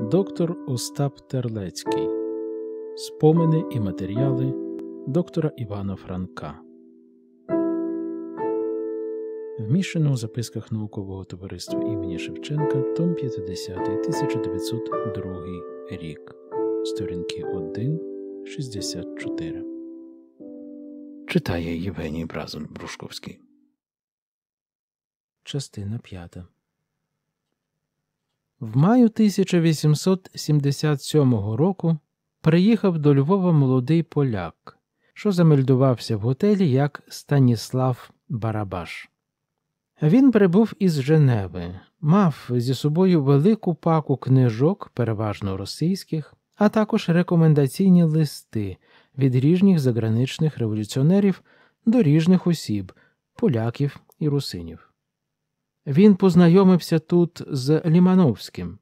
Доктор Остап Терлецький. Спомини і матеріали доктора Івана Франка. Вмішано у записках наукового товариства імені Шевченка Том 50 1902 рік. Сторінки 1 64. Читає Євгеній Бразун Брушковський. Частина п'ята. В маю 1877 року приїхав до Львова молодий поляк, що замельдувався в готелі як Станіслав Барабаш. Він прибув із Женеви, мав зі собою велику паку книжок, переважно російських, а також рекомендаційні листи від ріжніх заграничних революціонерів до ріжних осіб, поляків і русинів. Він познайомився тут з Лімановським,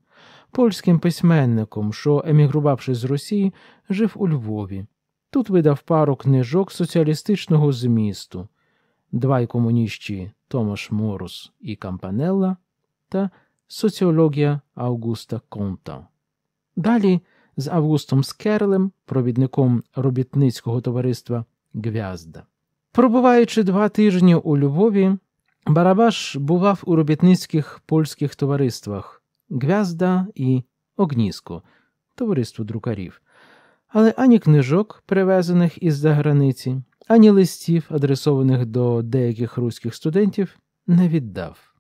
польським письменником, що, емігрувавши з Росії, жив у Львові. Тут видав пару книжок соціалістичного змісту Двай комуніщі Томаш Морус і Кампанелла та Соціологія Августа Конта. Далі з Августом Скерлем, провідником робітницького товариства Гв'язда. Пробуваючи два тижні у Львові, Барабаш бував у робітницьких польських товариствах Gwiazda і Ognisku, товариству друкарів, але ані книжок, привезених із за границі, ані листів, адресованих до деяких руських студентів, не віддав.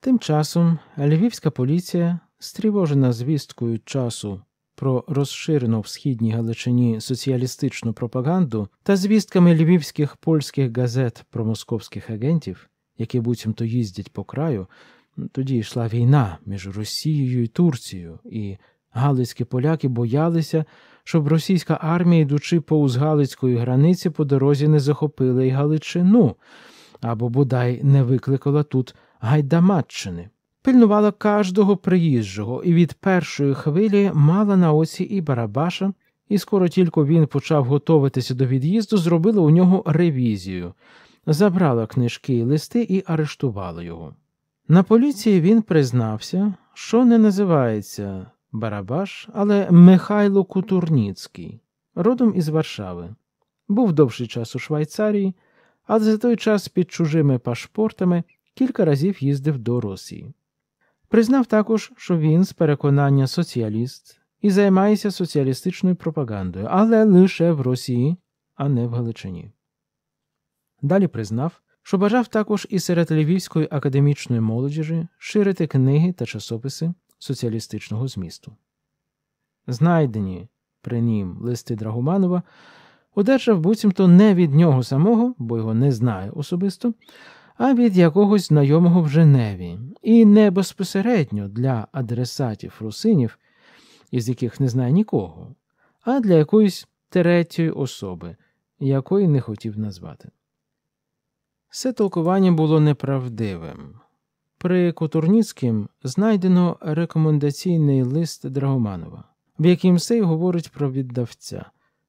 Тим часом львівська поліція, стрівожена звісткою часу про розширену в східній Галичині соціалістичну пропаганду та звістками львівських польських газет про московських агентів які буцімто їздять по краю, тоді йшла війна між Росією і Турцією, і галицькі поляки боялися, щоб російська армія, йдучи повз Галицької границі, по дорозі не захопила й Галичину або бодай не викликала тут Гайдамаччини. Пильнувала кожного приїжджого і від першої хвилі мала на оці і Барабаша, і скоро тільки він почав готуватися до від'їзду, зробила у нього ревізію забрала книжки і листи і арештувала його. На поліції він признався, що не називається Барабаш, але Михайло Кутурніцький, родом із Варшави. Був довший час у Швейцарії, але за той час під чужими пашпортами кілька разів їздив до Росії. Признав також, що він з переконання соціаліст і займається соціалістичною пропагандою, але лише в Росії, а не в Галичині. Далі признав, що бажав також і серед львівської академічної молодіжі ширити книги та часописи соціалістичного змісту. Знайдені при нім листи Драгуманова, одержав буцімто не від нього самого, бо його не знає особисто, а від якогось знайомого в Женеві, і не безпосередньо для адресатів русинів, із яких не знає нікого, а для якоїсь третьої особи, якої не хотів назвати. Все толкування було неправдивим. При Кутурніцьким знайдено рекомендаційний лист Драгоманова, в яким сей говорить про віддавця.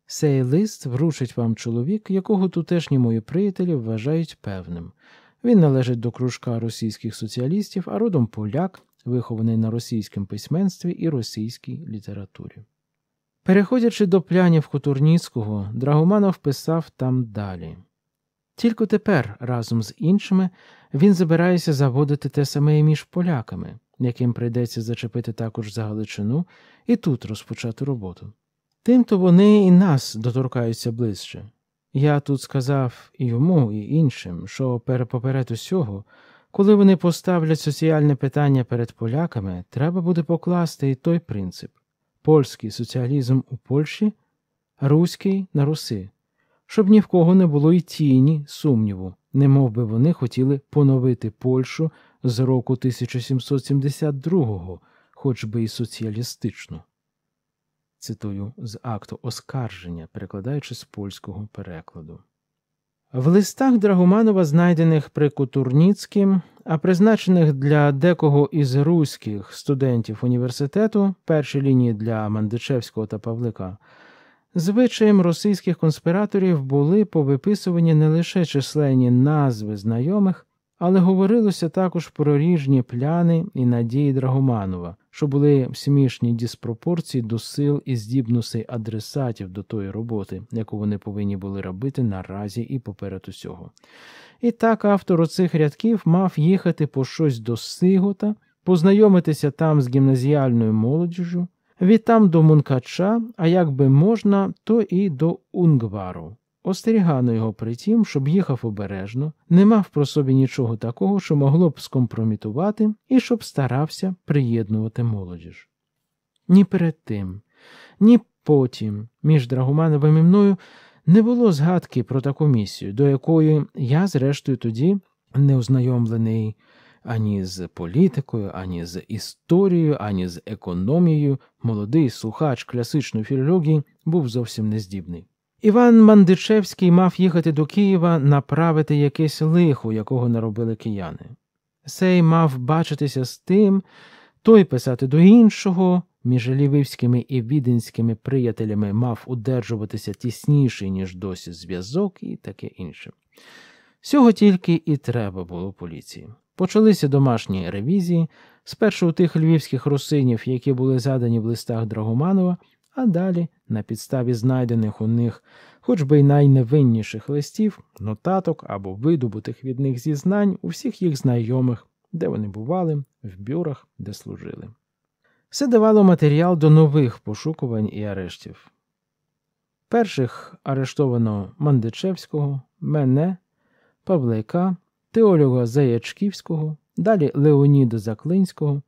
Цей лист вручить вам чоловік, якого тутешні мої приятелі вважають певним. Він належить до кружка російських соціалістів, а родом поляк, вихований на російському письменстві і російській літературі. Переходячи до плянів Кутурніцького, Драгоманов писав там далі. Тільки тепер, разом з іншими, він забирається заводити те саме і між поляками, яким прийдеться зачепити також за Галичину і тут розпочати роботу. Тимто вони і нас доторкаються ближче. Я тут сказав і йому, і іншим, що перепоперед усього, коли вони поставлять соціальне питання перед поляками, треба буде покласти і той принцип польський соціалізм у Польщі, руський на руси щоб ні в кого не було й тіні сумніву, не би вони хотіли поновити Польщу з року 1772-го, хоч би і соціалістичну. Цитую з акту оскарження, перекладаючи з польського перекладу. В листах Драгоманова, знайдених при Кутурніцьким, а призначених для декого із руських студентів університету першій лінії для Мандичевського та Павлика, Звичаєм російських конспіраторів були повиписувані не лише численні назви знайомих, але говорилося також про ріжні пляни і надії Драгоманова, що були смішні диспропорції до сил і здібностей адресатів до тої роботи, яку вони повинні були робити наразі і поперед усього. І так автор оцих рядків мав їхати по щось до Сигота, познайомитися там з гімназіальною молодіжжю, Відтам до Мункача, а як би можна, то і до Унгвару. Остерігано його при тім, щоб їхав обережно, не мав про собі нічого такого, що могло б скомпромітувати, і щоб старався приєднувати молодіж. Ні перед тим, ні потім між драгумановим і мною не було згадки про таку місію, до якої я, зрештою, тоді, неознайомлений, ані з політикою, ані з історією, ані з економією, молодий слухач класичної філології був зовсім нездібний. Іван Мандичевський мав їхати до Києва направити якесь лихо, якого наробили кияни. Сей мав бачитися з тим, той писати до іншого. Між лівівськими і віденськими приятелями мав удержуватися тісніший, ніж досі зв'язок, і таке інше. Всього тільки і треба було поліції. Почалися домашні ревізії, спершу у тих львівських русинів, які були задані в листах Драгоманова, а далі на підставі знайдених у них хоч би й найневинніших листів, нотаток або видобутих від них зізнань у всіх їх знайомих, де вони бували, в бюрах, де служили. Все давало матеріал до нових пошукувань і арештів. Перших арештовано Мандичевського, мене, Павлейка, Теолюга Заячківського, далі Леоніда Заклинського,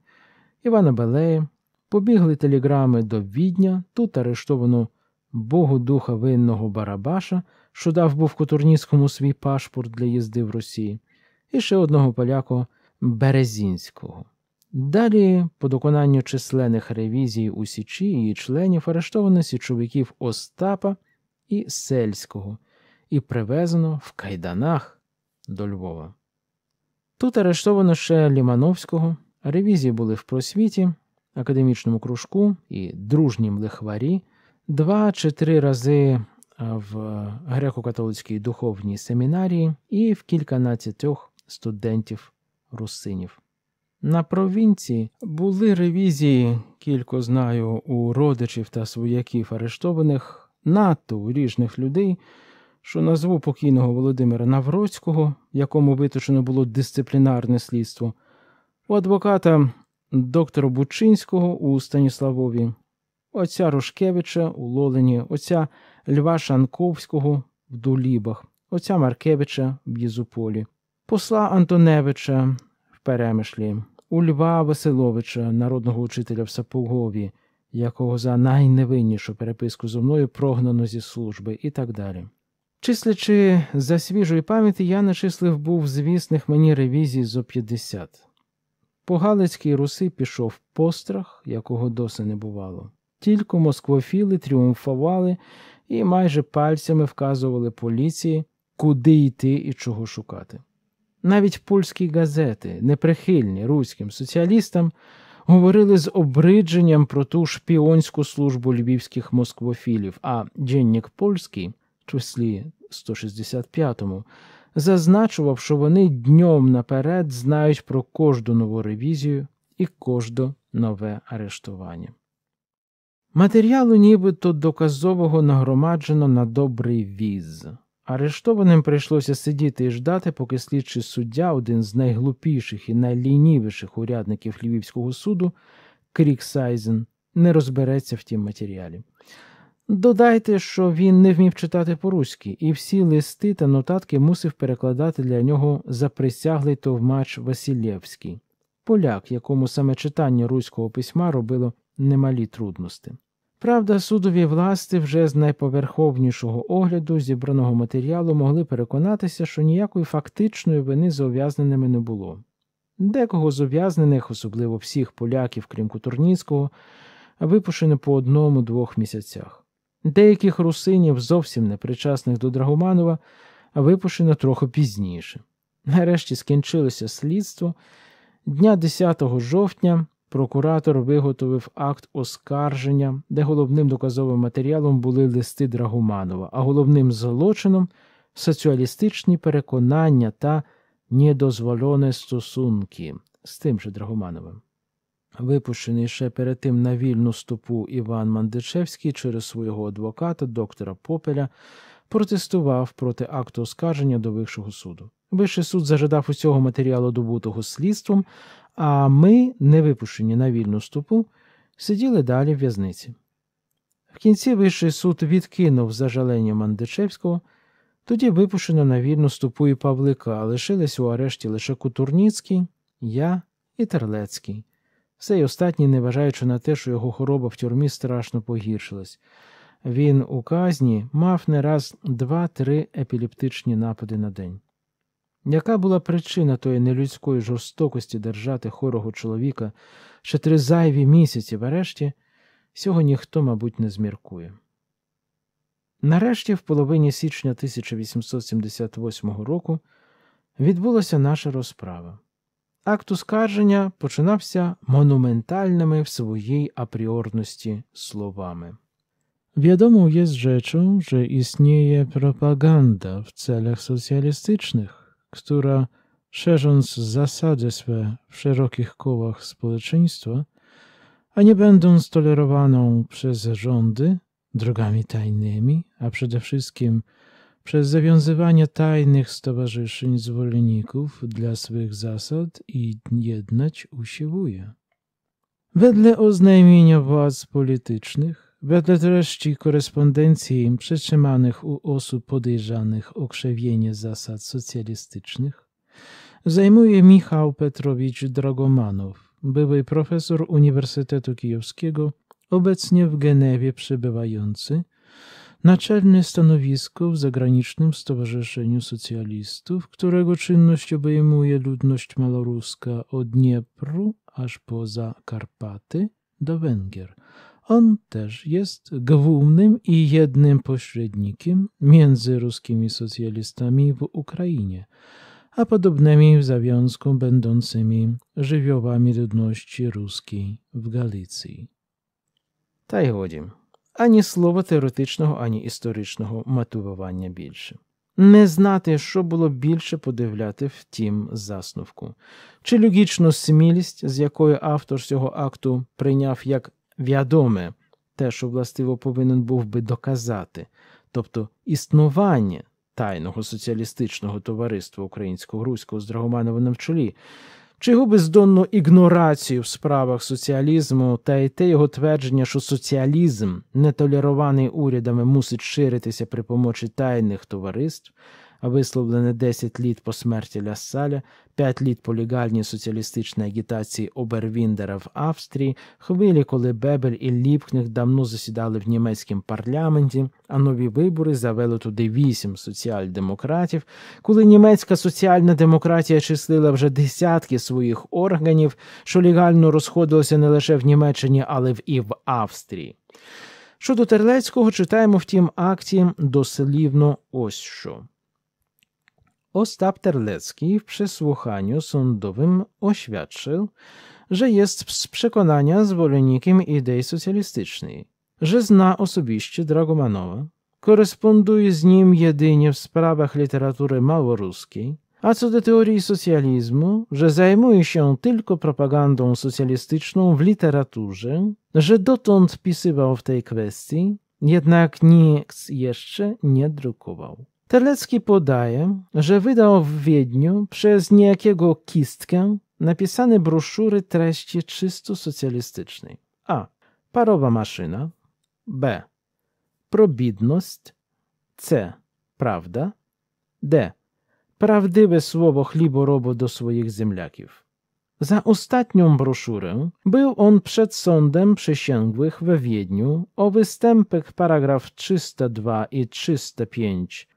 Івана Белея, побігли телеграми до Відня, тут арештовано Богу духа винного Барабаша, що дав був Котурніцькому свій пашпорт для їзди в Росії, і ще одного поляку Березінського. Далі, по доконанню численних ревізій у Січі її членів арештовано січовиків Остапа і Сельського і привезено в Кайданах до Львова. Тут арештовано ще Лімановського, ревізії були в просвіті, академічному кружку і дружнім лихварі, два чи три рази е, в греко-католицькій духовній семінарії і в кільканадцятьох студентів русинів. На провінції були ревізії, кілько знаю, у родичів та свояків арештованих надто у ріжних людей що назву покійного Володимира Навроцького, якому виточено було дисциплінарне слідство, у адвоката доктора Бучинського у Станіславові, отця Рушкевича у Лолені, отця Льва Шанковського в Дулібах, отця Маркевича в Єзуполі, посла Антоневича в Перемишлі, у Льва Василовича, народного учителя в Сапогові, якого за найневиннішу переписку зо мною прогнано зі служби, і так далі. Числячи за свіжої пам'яті, я начислив був звісних мені ревізій зо 50. По Галицькій руси пішов пострах, якого досі не бувало. Тільки москвофіли тріумфували і майже пальцями вказували поліції, куди йти і чого шукати. Навіть польські газети, неприхильні руським соціалістам, говорили з обридженням про ту шпіонську службу львівських москвофілів, а Дженнік Польський числі 165, зазначував, що вони днем наперед знають про кожну нову ревізію і кожне нове арештування. Матеріалу нібито доказового нагромаджено на добрий віз. Арештованим прийшлося сидіти і ждати, поки слідчий суддя, один з найглупіших і найлінівіших урядників Львівського суду, Крік Сайзен, не розбереться в тім матеріалі. Додайте, що він не вмів читати по-руськи, і всі листи та нотатки мусив перекладати для нього заприсяглий товмач Васильєвський, поляк, якому саме читання руського письма робило немалі трудності. Правда, судові власти вже з найповерховнішого огляду зібраного матеріалу могли переконатися, що ніякої фактичної вини з ув'язненими не було. Декого з ув'язнених, особливо всіх поляків, крім Кутурніцького, випущено по одному двох місяцях. Деяких русинів, зовсім не причасних до Драгоманова, випущено трохи пізніше. Нарешті скінчилося слідство. Дня 10 жовтня прокуратор виготовив акт оскарження, де головним доказовим матеріалом були листи Драгоманова, а головним злочином соціалістичні переконання та недозволене стосунки з тим же Драгомановим. Випущений ще перед тим на вільну ступу Іван Мандичевський через свого адвоката, доктора Попеля, протестував проти акту оскарження до Вищого суду. Вищий суд зажадав усього матеріалу добутого слідством, а ми, не випущені на вільну ступу, сиділи далі в в'язниці. В кінці Вищий суд відкинув зажалення Мандичевського, тоді випущено на вільну ступу і Павлика, лишились у арешті лише Кутурніцький, я і Терлецький. Все й остатнє, неважаючи на те, що його хвороба в тюрмі страшно погіршилась. Він у казні мав не раз два-три епілептичні напади на день. Яка була причина тої нелюдської жорстокості держати хорого чоловіка ще три зайві місяці, врешті, цього ніхто, мабуть, не зміркує. Нарешті, в половині січня 1878 року, відбулася наша розправа. Акт оскарження починався монументальними в своїй апріорності słowami. Wiadomo jest rzeczą, że istnieje propaganda w celach socjalistycznych, która, szerząc zasady swe w szerokich kołach społeczeństwa, a nie będąc tolerowaną przez rządy drogami tajnymi, a przede wszystkim przez zawiązywanie tajnych stowarzyszeń zwolenników dla swych zasad i jednać usiłuje. Wedle oznajmienia władz politycznych, wedle treści korespondencji przetrzymanych u osób podejrzanych o krzewienie zasad socjalistycznych, zajmuje Michał Petrowicz Dragomanow, były profesor Uniwersytetu Kijowskiego, obecnie w Genewie przebywający, naczelne stanowisko w zagranicznym Stowarzyszeniu Socjalistów, którego czynność obejmuje ludność maloruska od Dniepru aż poza Karpaty do Węgier. On też jest głównym i jednym pośrednikiem między ruskimi socjalistami w Ukrainie, a podobnymi w związku będącymi żywiołami ludności ruskiej w Galicji. Tak, Вадим. ані слова теоретичного, ані історичного матувавання більше. Не знати, що було більше подивляти в тім засновку, чи логічно смілість, з якою автор цього акту прийняв як відоме, те, що властиво повинен був би доказати, тобто існування тайного соціалістичного товариства українсько-грузького з Драгомановим в чолі, чи його бездонну ігнорацію в справах соціалізму та й те його твердження, що соціалізм, не толерований урядами, мусить ширитися при помочі тайних товариств, висловлене 10 літ по смерті Ляссаля, 5 літ по легальній соціалістичній агітації Обервіндера в Австрії, хвилі, коли Бебель і Ліпхних давно засідали в німецькому парламенті, а нові вибори завели туди 8 соціал-демократів, коли німецька соціальна демократія числила вже десятки своїх органів, що легально розходилося не лише в Німеччині, але і в Австрії. Щодо Терлецького читаємо в тім акті дослівно ось що. Ostap Terlecki w przesłuchaniu sądowym oświadczył, że jest z przekonania zwolennikiem idei socjalistycznej, że zna osobiście Dragomanowa, koresponduje z nim jedynie w sprawach literatury małoruskiej, a co do teorii socjalizmu, że zajmuje się tylko propagandą socjalistyczną w literaturze, że dotąd pisywał w tej kwestii, jednak nic jeszcze nie drukował. Terlecki podaje, że wydał w Wiedniu przez niejakiego Kistkę napisane broszury treści czysto socjalistycznej. A. Parowa maszyna. B. Probidność. C. Prawda. D. Prawdziwe słowo chliborobo do swoich ziemniaków. Za ostatnią broszurę był on przed sądem przysięgłych we Wiedniu o występek paragraf 302 i 305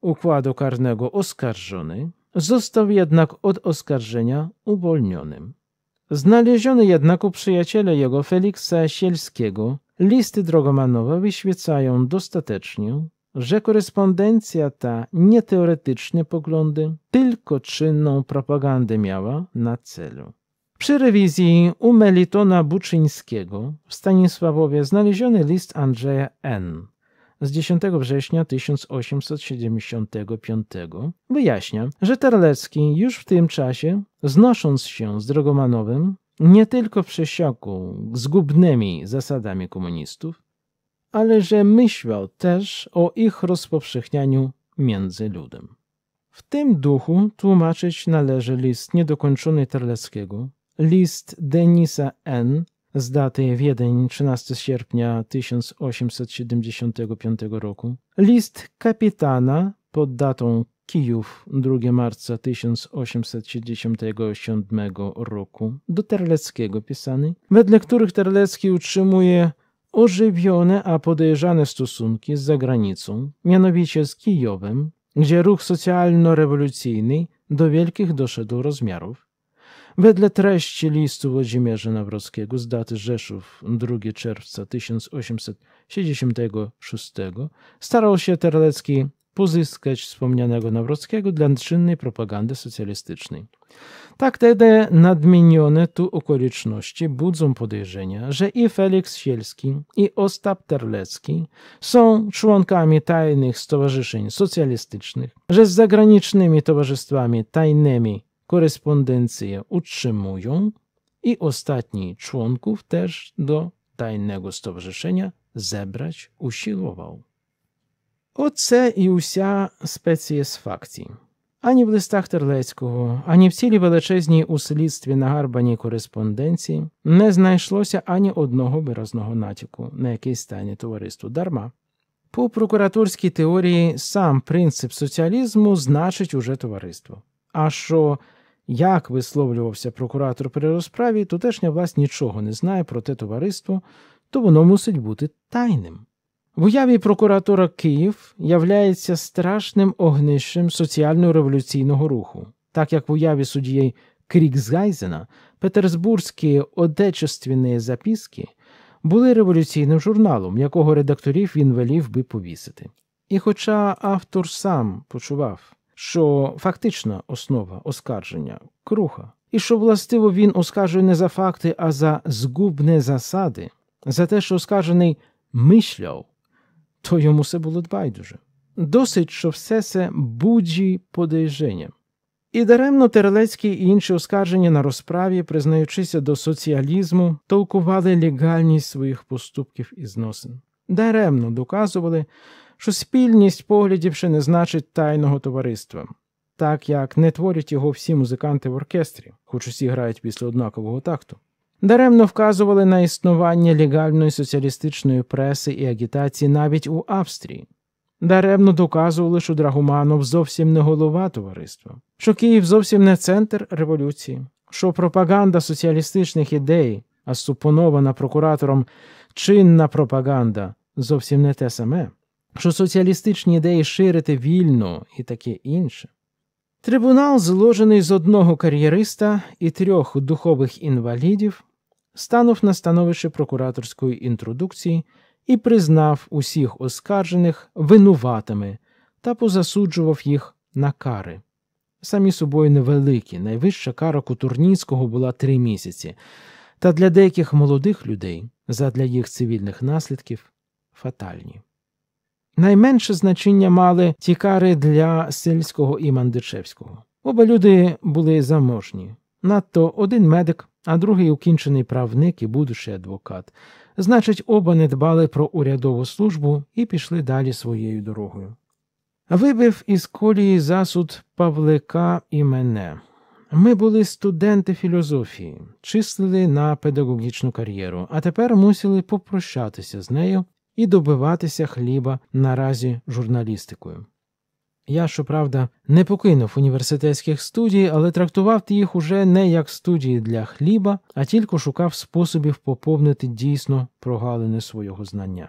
układu karnego oskarżony, został jednak od oskarżenia uwolnionym. Znaleziony jednak u przyjaciela jego Feliksa Sielskiego listy drogomanowe wyświecają dostatecznie, że korespondencja ta nie teoretyczne poglądy, tylko czynną propagandę miała na celu. Przy rewizji u Melitona Buczyńskiego w Stanisławowie znaleziony list Andrzeja N z 10 września 1875 wyjaśnia, że Terlecki już w tym czasie, znosząc się z Drogomanowym, nie tylko przesiąkł zgubnymi zasadami komunistów, ale że myślał też o ich rozpowszechnianiu między ludem. W tym duchu tłumaczyć należy list niedokończony Terleckiego, list Denisa N z daty Wiedeń 13 sierpnia 1875 roku, list kapitana pod datą Kijów 2 marca 1877 roku do Terleckiego pisany, wedle których Terlecki utrzymuje ożywione, a podejrzane stosunki z zagranicą, mianowicie z Kijowem, gdzie ruch socjalno-rewolucyjny do wielkich doszedł rozmiarów. Wedle treści listu Włodzimierza Nawrockiego z daty Rzeszów 2 czerwca 1876, starał się Terlecki pozyskać wspomnianego Nawrockiego dla czynnej propagandy socjalistycznej. Tak te nadmienione tu okoliczności budzą podejrzenia, że i Felix Sielski, i Ostap Terlecki są członkami tajnych stowarzyszeń socjalistycznych, że z zagranicznymi towarzystwami tajnymi Кореспонденція utrzymują і ostatni członków теж до тайного stowarzyszenia зебрач usiłował. Оце і уся спецієсфакції. Ані в листах Терлецького, ані в цілій величезній у слідстві нагарбаній кореспонденції не знайшлося ані одного виразного натяку, на який стані товариству дарма. По прокуратурській теорії сам принцип соціалізму значить уже товариство. А що як висловлювався прокуратор при розправі, тутешня власть нічого не знає про те товариство, то воно мусить бути тайним. В уяві прокуратура Київ являється страшним огнищем соціально-революційного руху, так як в уяві судді Крікзгайзена петербурзькі одечестві записки були революційним журналом, якого редакторів він велів би повісити. І хоча автор сам почував, що фактична основа оскарження круха, і що властиво він оскаржує не за факти, а за згубне засади, за те, що оскаржений мишляв, то йому все було байдуже. Досить, що все це буджі подейження. І даремно Терелецький і інші оскарження на розправі, признаючися до соціалізму, толкували легальність своїх поступків і зносин, даремно доказували, що спільність поглядів ще не значить тайного товариства, так як не творять його всі музиканти в оркестрі, хоч усі грають після однакового такту. Даремно вказували на існування легальної соціалістичної преси і агітації навіть у Австрії. Даремно доказували, що Драгуманов зовсім не голова товариства, що Київ зовсім не центр революції, що пропаганда соціалістичних ідей, а супонована прокуратором чинна пропаганда зовсім не те саме що соціалістичні ідеї ширити вільно і таке інше. Трибунал, зложений з одного кар'єриста і трьох духових інвалідів, станув на становище прокураторської інтродукції і признав усіх оскаржених винуватими та позасуджував їх на кари. Самі собою невеликі, найвища кара Кутурніцького була три місяці, та для деяких молодих людей, задля їх цивільних наслідків, фатальні. Найменше значення мали ті кари для сельського і Мандичевського. Оба люди були заможні. Надто один медик, а другий укінчений правник і будущий адвокат. Значить, оба не дбали про урядову службу і пішли далі своєю дорогою. Вибив із колії засуд Павлика і мене. Ми були студенти філозофії, числили на педагогічну кар'єру, а тепер мусили попрощатися з нею і добиватися хліба наразі журналістикою. Я, щоправда, не покинув університетських студій, але трактував їх уже не як студії для хліба, а тільки шукав способів поповнити дійсно прогалини свого знання.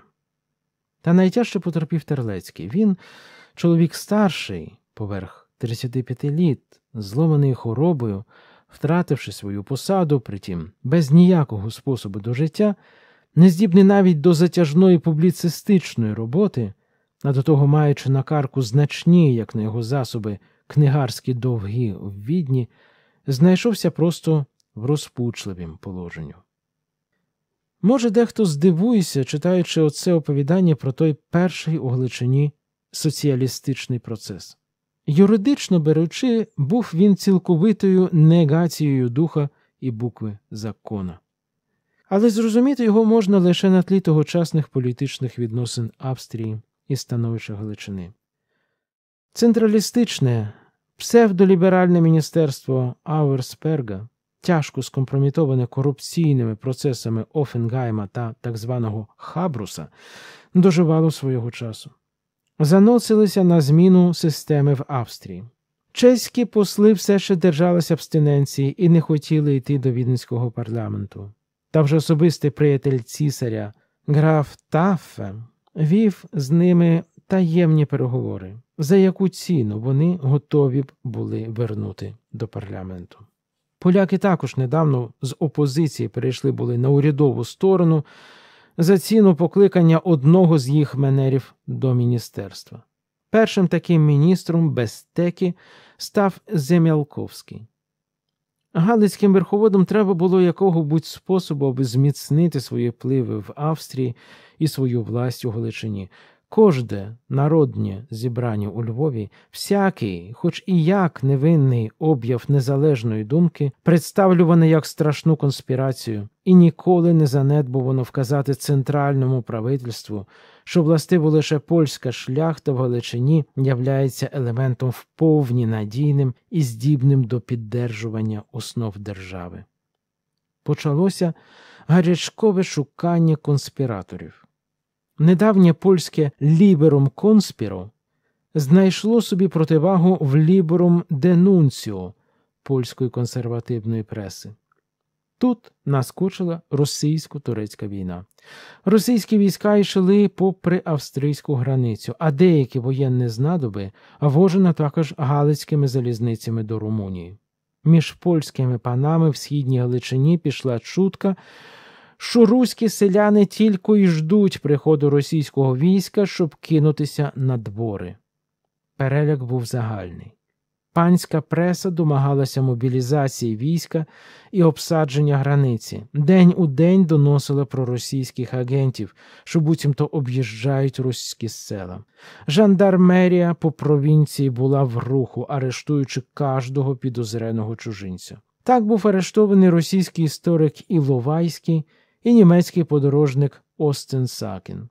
Та найтяжче потерпів Терлецький. Він, чоловік старший, поверх 35 літ, зломаний хоробою, втративши свою посаду, притім без ніякого способу до життя не здібний навіть до затяжної публіцистичної роботи, а до того маючи на карку значні, як на його засоби, книгарські довгі в відні, знайшовся просто в розпучливім положенню. Може, дехто здивується, читаючи оце оповідання про той перший у Гличині соціалістичний процес. Юридично беручи, був він цілковитою негацією духа і букви закона але зрозуміти його можна лише на тлі тогочасних політичних відносин Австрії і становища Галичини. Централістичне, псевдоліберальне міністерство Ауерсперга, тяжко скомпромітоване корупційними процесами Офенгайма та так званого Хабруса, доживало свого часу. Заносилися на зміну системи в Австрії. Чеські посли все ще держалися абстиненції і не хотіли йти до віденського парламенту та вже особистий приятель цісаря граф Таффе вів з ними таємні переговори, за яку ціну вони готові б були вернути до парламенту. Поляки також недавно з опозиції перейшли були на урядову сторону за ціну покликання одного з їх менерів до міністерства. Першим таким міністром без стеки став Земялковський. Галицьким верховодам треба було якого-будь способу, аби зміцнити свої впливи в Австрії і свою власть у Галичині. Кожне народнє зібрання у Львові, всякий, хоч і як невинний об'яв незалежної думки, представлюване як страшну конспірацію, і ніколи не занедбувано вказати центральному правительству що властиво лише польська шляхта в Галичині являється елементом вповні надійним і здібним до піддержування основ держави. Почалося гарячкове шукання конспіраторів. Недавнє польське ліберум конспіро знайшло собі противагу в лібером денунціо польської консервативної преси. Тут наскочила російсько-турецька війна. Російські війська йшли попри австрійську границю, а деякі воєнні знадоби вожено також галицькими залізницями до Румунії. Між польськими панами в східній Галичині пішла чутка, що руські селяни тільки й ждуть приходу російського війська, щоб кинутися на двори. Переляк був загальний. Панська преса домагалася мобілізації війська і обсадження границі. День у день доносила про російських агентів, що буцімто об'їжджають руські села. Жандармерія по провінції була в руху, арештуючи кожного підозреного чужинця. Так був арештований російський історик Іловайський і німецький подорожник Остен Сакін.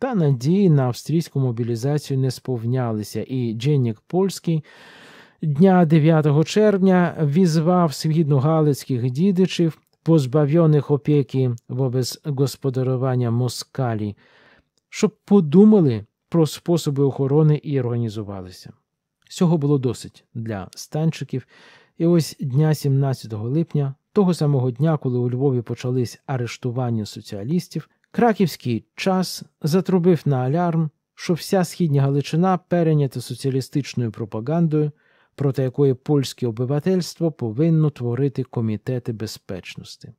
Та надії на австрійську мобілізацію не сповнялися, і Дженнік Польський дня 9 червня візвав східногалицьких дідичів, позбавлених опіки вобез господарування москалі, щоб подумали про способи охорони і організувалися. Всього було досить для станчиків, і ось дня 17 липня, того самого дня, коли у Львові почались арештування соціалістів. Краківський час затрубив на алярм, що вся східня Галичина перейнята соціалістичною пропагандою, проти якої польське обивательство повинно творити комітети безпечності.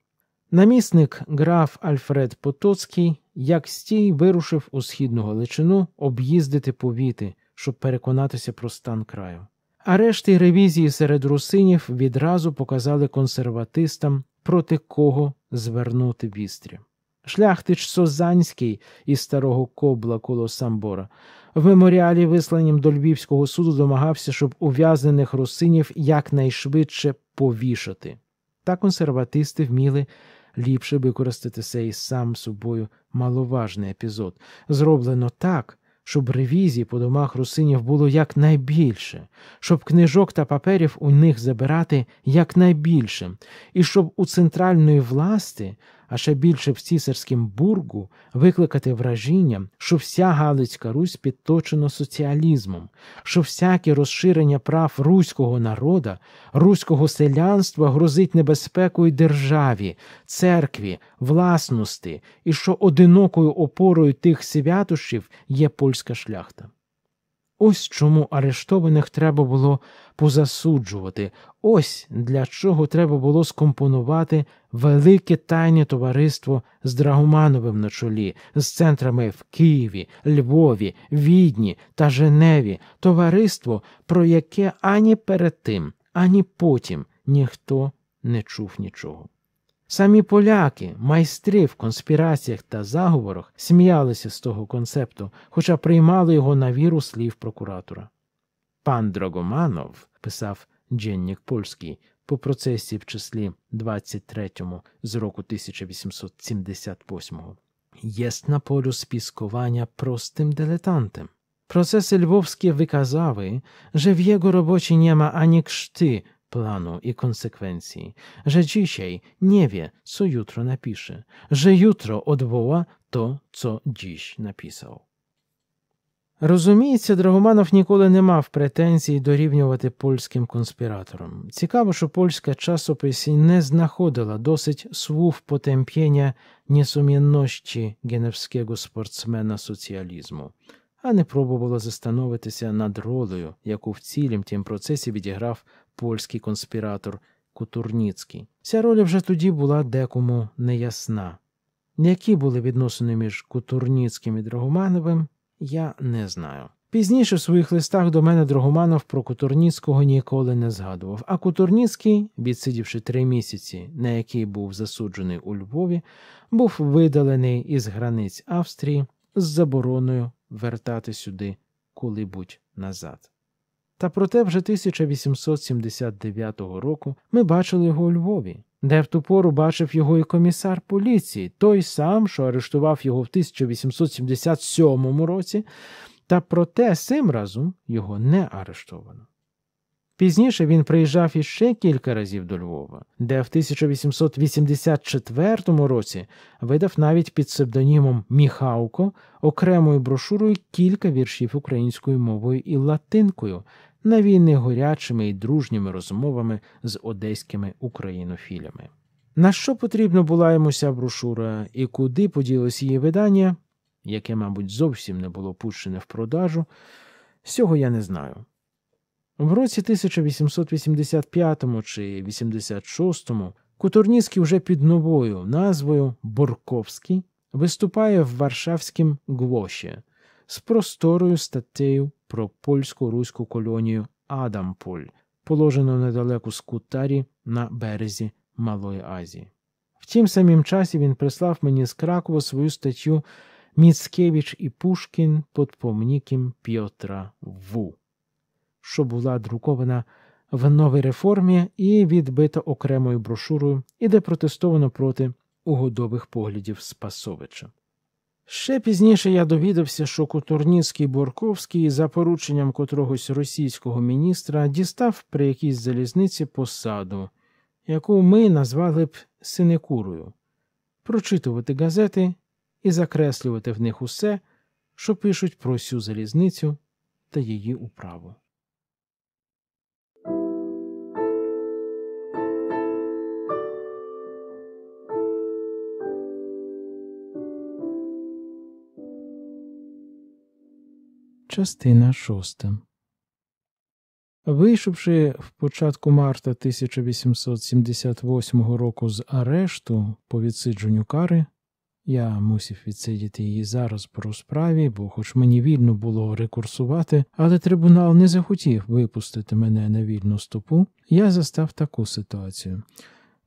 Намісник граф Альфред Потоцький, як стій, вирушив у східну Галичину об'їздити повіти, щоб переконатися про стан краю. А решти ревізії серед русинів відразу показали консерватистам, проти кого звернути вістря. Шляхтич Созанський із старого кобла коло Самбора. В меморіалі, висланім до Львівського суду, домагався, щоб ув'язнених русинів якнайшвидше повішати. Та консерватисти вміли ліпше використати цей сам собою маловажний епізод. Зроблено так. Щоб ревізій по домах русинів було якнайбільше, щоб книжок та паперів у них забирати якнайбільше, і щоб у центральної власти а ще більше в цісарськім бургу викликати враження, що вся Галицька Русь підточена соціалізмом, що всяке розширення прав руського народа, руського селянства грозить небезпекою державі, церкві, власності, і що одинокою опорою тих святощів є польська шляхта. Ось чому арештованих треба було позасуджувати, ось для чого треба було скомпонувати велике тайне товариство з Драгомановим на чолі, з центрами в Києві, Львові, Відні та Женеві, товариство, про яке ані перед тим, ані потім ніхто не чув нічого. Самі поляки, майстри в конспіраціях та заговорах, сміялися з того концепту, хоча приймали його на віру слів прокуратора. Пан Драгоманов, писав Дженнік Польський, по процесі в числі 23 з року 1878, єсть на полю спіскування простим дилетантом. Процеси lwowskie wykazały, що в його robocie нема ані кшти. Плану і konsekwencji, же dzisiaj nie wie, що jutro напіше, że jutro odwoła to, co dziś napisał. Розуміється, Драгоманов ніколи не мав претензій дорівнювати польським конспіраторам. Цікаво, що польська часописі не знаходила досить слів потемпєння несумінності геневського спортсмена соціалізму, а не пробувала застановитися над ролею, яку в цілім тім процесі відіграв польський конспіратор Кутурніцький. Ця роля вже тоді була декому неясна. Які були відносини між Кутурніцьким і Драгомановим, я не знаю. Пізніше в своїх листах до мене Драгоманов про Кутурніцького ніколи не згадував, а Кутурніцький, відсидівши три місяці, на який був засуджений у Львові, був видалений із границь Австрії з забороною вертати сюди коли будь назад. Та проте вже 1879 року ми бачили його у Львові, де в ту пору бачив його і комісар поліції, той сам, що арештував його в 1877 році, та проте цим разом його не арештовано. Пізніше він приїжджав іще кілька разів до Львова, де в 1884 році видав навіть під псевдонімом Міхауко окремою брошурою кілька віршів українською мовою і латинкою, на війни горячими і дружніми розмовами з одеськими українофілями. На що потрібно була йому ця брошура і куди поділось її видання, яке, мабуть, зовсім не було пущене в продажу, цього я не знаю. В році 1885 чи 86 Кутурніцький вже під новою назвою Борковський виступає в Варшавськім гвоші, з просторою статтею про польсько руську колонію Адамполь, положену недалеко Скутарі на березі Малої Азії. В тім самім часі він прислав мені з Кракова свою статтю Міцкевич і Пушкін під помніким Пьотра Ву, що була друкована. В новій реформі і відбита окремою брошурою, і де протестовано проти угодових поглядів Спасовича. Ще пізніше я довідався, що Кутурніцький Борковський, за порученням котрогось російського міністра, дістав при якійсь залізниці посаду, яку ми назвали б синекурою, прочитувати газети і закреслювати в них усе, що пишуть про цю залізницю та її управу. Частина шоста. Вийшовши в початку марта 1878 року з арешту по відсидженню кари, я мусів відсидіти її зараз по розправі, бо, хоч мені вільно було рекурсувати, але трибунал не захотів випустити мене на вільну стопу, я застав таку ситуацію.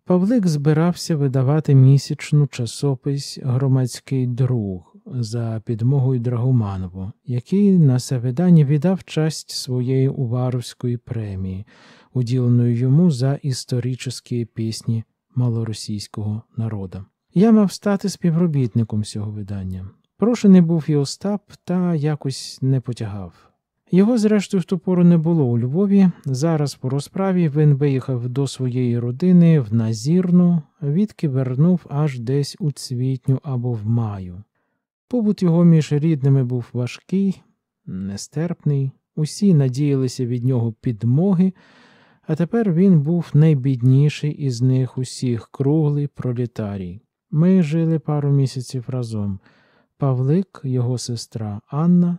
Павлик збирався видавати місячну часопись громадський друг за підмогою Драгоманову, який на Саведані віддав честь своєї Уваровської премії, уділеної йому за історичні пісні малоросійського народу. Я мав стати співробітником цього видання. Прошений був і Остап, та якось не потягав. Його, зрештою, в ту пору не було у Львові. Зараз по розправі він виїхав до своєї родини в Назірну, відки вернув аж десь у цвітню або в маю. Побут його між рідними був важкий, нестерпний, усі надіялися від нього підмоги, а тепер він був найбідніший із них усіх круглий пролітарій. Ми жили пару місяців разом Павлик, його сестра Анна,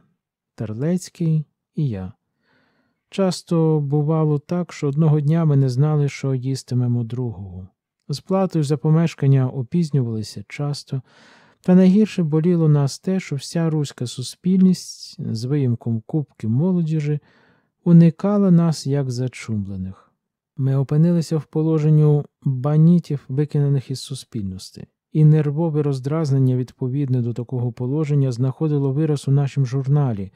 Терлецький і я. Часто бувало так, що одного дня ми не знали, що їстимемо другого. З платою за помешкання опізнювалися часто. Та найгірше боліло нас те, що вся руська суспільність, з виїмком кубки молодіжі, уникала нас як зачумлених. Ми опинилися в положенню банітів, викинених із суспільності, і нервове роздразнення відповідне до такого положення знаходило вираз у нашому журналі,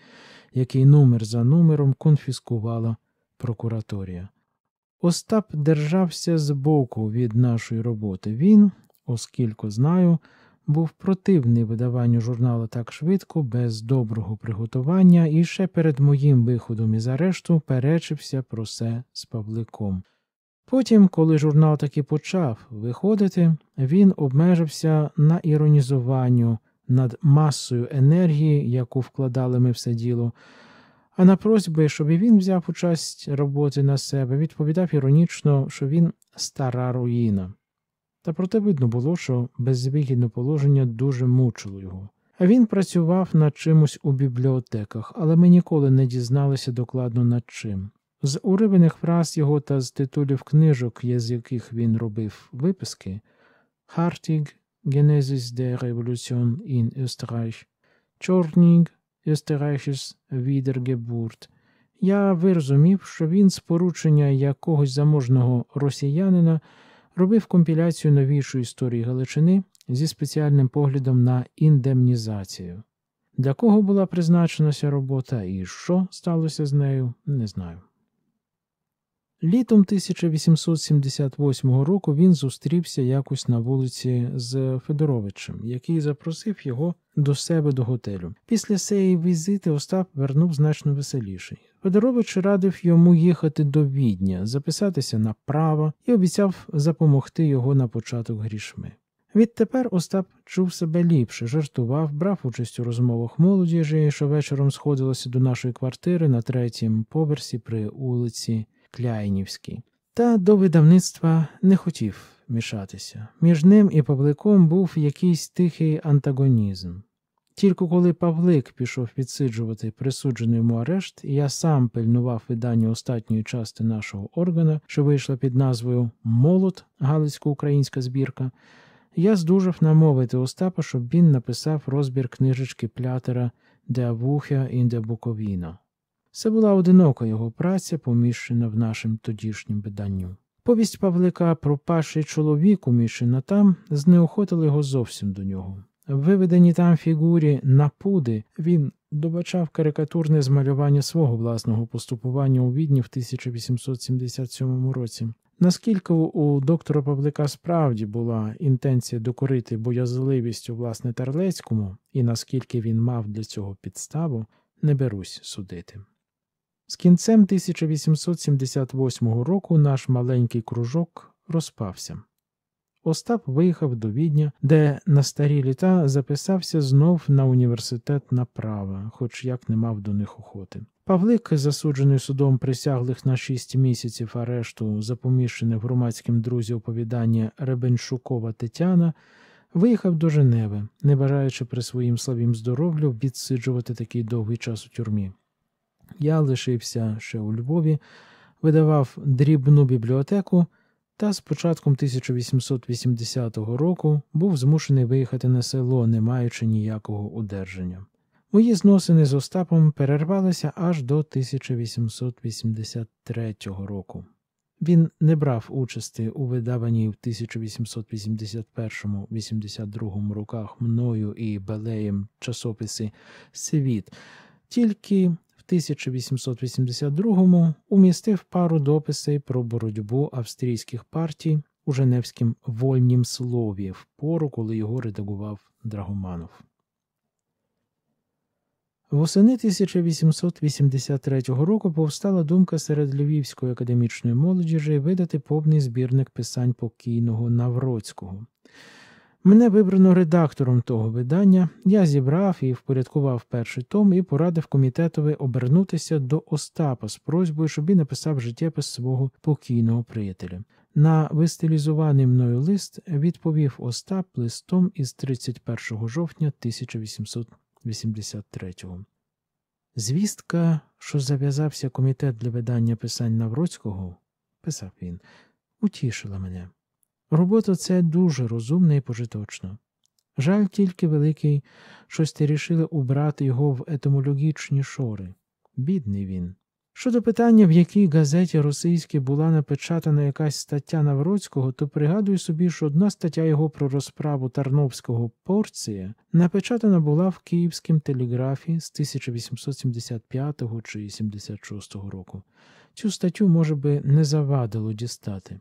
який номер за номером конфіскувала прокураторія. Остап держався збоку від нашої роботи. Він, оскільки знаю, був противний видаванню журналу так швидко, без доброго приготування, і ще перед моїм виходом із арешту перечився про це з Павликом. Потім, коли журнал таки почав виходити, він обмежився на іронізуванню над масою енергії, яку вкладали ми все діло, а на просьби, щоб він взяв участь роботи на себе, відповідав іронічно, що він стара руїна. Та проте видно було, що безвигідне положення дуже мучило його. Він працював над чимось у бібліотеках, але ми ніколи не дізналися докладно над чим. З уривених фраз його та з титулів книжок, з яких він робив виписки Хартіг, Genesis де Революціон in Österreich, Чорнінг, Österreichisches Відергебурт. я вирозумів, що він з поручення якогось заможного росіянина робив компіляцію новішої історії Галичини зі спеціальним поглядом на індемнізацію. Для кого була призначена ця робота і що сталося з нею, не знаю. Літом 1878 року він зустрівся якось на вулиці з Федоровичем, який запросив його до себе до готелю. Після цієї візити Остап вернув значно веселіший. Федорович радив йому їхати до відня, записатися на право і обіцяв запомогти його на початок грішми. Відтепер Остап чув себе ліпше, жартував, брав участь у розмовах молодіжі, що вечором сходилося до нашої квартири на третім поверсі при улиці Кляйнівській. Та до видавництва не хотів мішатися. Між ним і Павликом був якийсь тихий антагонізм. Тільки коли Павлик пішов відсиджувати присуджений йому арешт, я сам пильнував видання остатньої части нашого органа, що вийшла під назвою Молот Галицько-українська збірка, я здужав намовити Остапа, щоб він написав розбір книжечки плятера Де Авухя і Де Буковіна. Це була одинока його праця, поміщена в нашому тодішнім виданню. Повість Павлика про паший чоловік, уміщена там, знеохотили його зовсім до нього. Виведені там фігурі напуди, він добачав карикатурне змалювання свого власного поступування у відні в 1877 році. Наскільки у доктора Павлика справді була інтенція докорити боязливістю власне Терлецькому, і наскільки він мав для цього підставу, не берусь судити. З кінцем 1878 року наш маленький кружок розпався. Остап виїхав до Відня, де на старі літа записався знов на університет на право, хоч як не мав до них охоти. Павлик, засуджений судом присяглих на шість місяців арешту, запоміщене в громадськім друзі оповідання Ребеншукова Тетяна, виїхав до Женеви, не бажаючи при своїм слабім здоров'ю відсиджувати такий довгий час у тюрмі. Я лишився ще у Львові, видавав дрібну бібліотеку та з початком 1880 року був змушений виїхати на село, не маючи ніякого удержання. Мої зносини з Остапом перервалися аж до 1883 року. Він не брав участі у видаванні в 1881-82 роках мною і Белеєм часописи Світ, тільки 1882-му умістив пару дописей про боротьбу австрійських партій у Женевськім вольнім слові в пору, коли його редагував Драгоманов. Восени 1883 року повстала думка серед львівської академічної молодіжі видати повний збірник писань покійного Навроцького. Мене вибрано редактором того видання, я зібрав і впорядкував перший том і порадив комітетові обернутися до Остапа з просьбою, щоб він написав життєпис свого покійного приятеля. На вистилізований мною лист відповів Остап листом із 31 жовтня 1883 Звістка, що зав'язався комітет для видання писань Навроцького, писав він, утішила мене. Робота це дуже розумно і пожиточно. Жаль тільки великий, щось ти рішили убрати його в етомологічні шори. Бідний він. Щодо питання, в якій газеті російській була напечатана якась стаття Навроцького, то пригадую собі, що одна стаття його про розправу Тарновського порція напечатана була в Київському телеграфі з 1875 чи 76 року. Цю статтю, може би, не завадило дістати.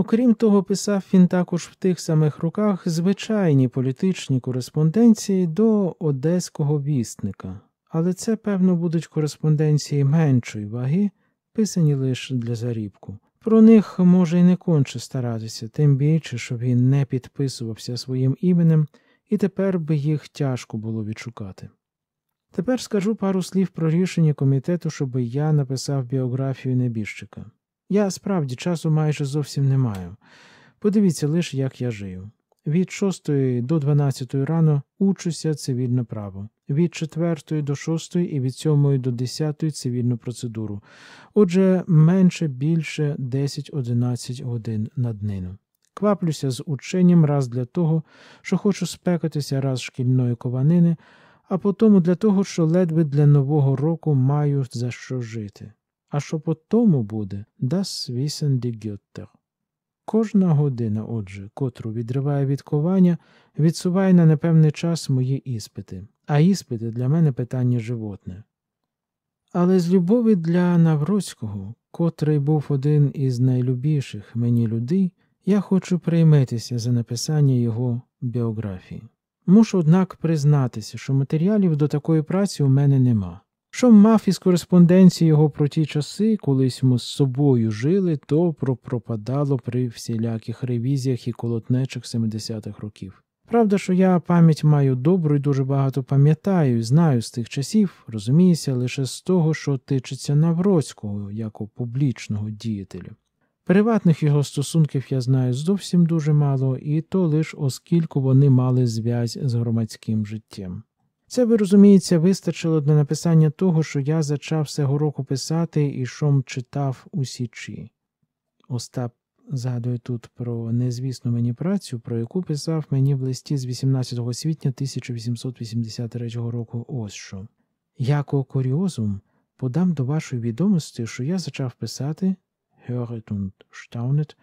Окрім того, писав він також в тих самих руках звичайні політичні кореспонденції до одеського вісника, але це, певно, будуть кореспонденції меншої ваги, писані лише для зарібку. Про них може й не конче старатися, тим більше, щоб він не підписувався своїм іменем, і тепер би їх тяжко було відшукати. Тепер скажу пару слів про рішення комітету, щоби я написав біографію небіжчика. Я справді часу майже зовсім не маю. Подивіться лише, як я жию. Від 6 до 12 рано учуся цивільне право, від 4 до 6 і від 7 до 10 цивільну процедуру. Отже, менше більше 10-11 годин на днину. Кваплюся з ученням раз для того, що хочу спекатися раз шкільної кованини, а потім для того, що ледве для нового року маю за що жити. А що по тому буде, das wissen die Кожна година, отже, котру відриває від ковання, відсуває на непевний час мої іспити, а іспити для мене питання животне. Але з любові для Навроцького, котрий був один із найлюбіших мені людей, я хочу прийметися за написання його біографії. Мушу, однак, признатися, що матеріалів до такої праці у мене нема. Що мав із кореспонденції його про ті часи, колись ми з собою жили, то пропропадало при всіляких ревізіях і колотнечах 70-х років. Правда, що я пам'ять маю добру і дуже багато пам'ятаю і знаю з тих часів, розуміється, лише з того, що тичиться Навроцького як публічного діятеля. Приватних його стосунків я знаю зовсім дуже мало, і то лише оскільки вони мали зв'язь з громадським життям. Це, ви розуміється, вистачило для написання того, що я зачав цього року писати і шом читав у Січі. Остап згадує тут про незвісну мені працю, про яку писав мені в листі з 18 світня 1883 року ось що. Яко коріозум подам до вашої відомості, що я зачав писати und Staunet,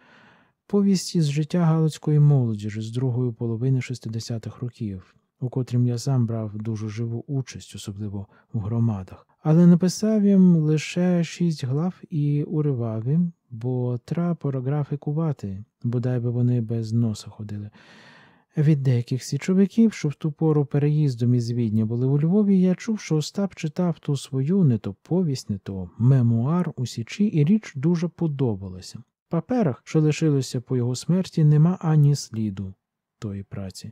повість із життя галицької молоді ж з другої половини 60-х років у котрім я сам брав дуже живу участь, особливо в громадах, але написав їм лише шість глав і уривав їм, бо тра кувати, бодай би вони без носа ходили. Від деяких січовиків, що в ту пору переїздом із Відня були у Львові, я чув, що Остап читав ту свою не то повість, не то мемуар у Січі, і річ дуже подобалася. В паперах, що лишилося по його смерті, нема ані сліду тої праці.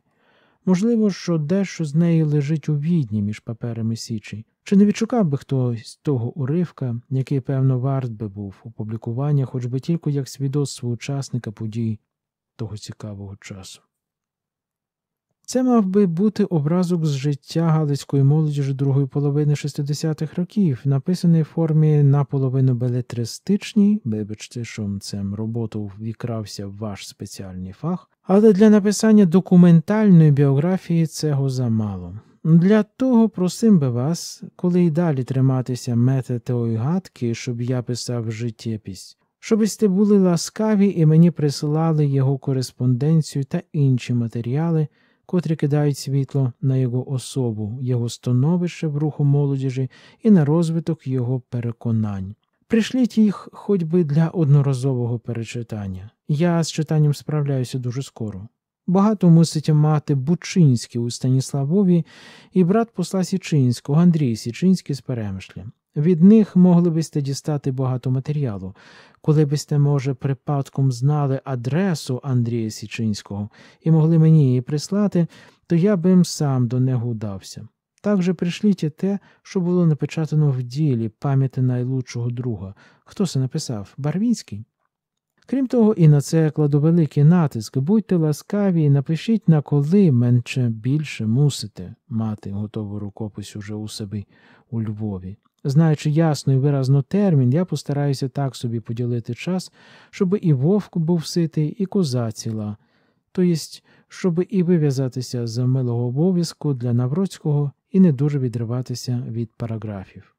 Можливо, що дещо з неї лежить у відні між паперами Січі. Чи не відшукав би хтось того уривка, який, певно, варт би був опублікування, хоч би тільки як свідоцтво учасника подій того цікавого часу? Це мав би бути образок з життя галицької молоді ж другої половини 60-х років, написаний в формі наполовину белетристичній, вибачте, шумцем роботу вікрався ваш спеціальний фах, але для написання документальної біографії цього замало. Для того просим би вас, коли й далі триматися мета тої гадки, щоб я писав життєпість. Щоб сте були ласкаві і мені присилали його кореспонденцію та інші матеріали котрі кидають світло на його особу, його становище в руху молодіжі і на розвиток його переконань. Прийшліть їх хоч би для одноразового перечитання. Я з читанням справляюся дуже скоро. Багато мусить мати Бучинський у Станіславові і брат посла Січинського, Андрій Січинський з перемишлям. Від них могли би сте дістати багато матеріалу, коли б сте, може, припадком знали адресу Андрія Січинського і могли мені її прислати, то я би їм сам до нього удався. Також пришліть і те, що було напечатано в ділі пам'яті найлучшого друга. Хто це написав? Барвінський? Крім того, і на це я кладу великий натиск. Будьте ласкаві і напишіть, на коли менше більше мусите мати готову рукопись уже у себе у Львові. Знаючи ясно і виразно термін, я постараюся так собі поділити час, щоб і вовк був ситий, і коза ціла, тобто, щоб і вив'язатися з милого обов'язку для Навроцького і не дуже відриватися від параграфів.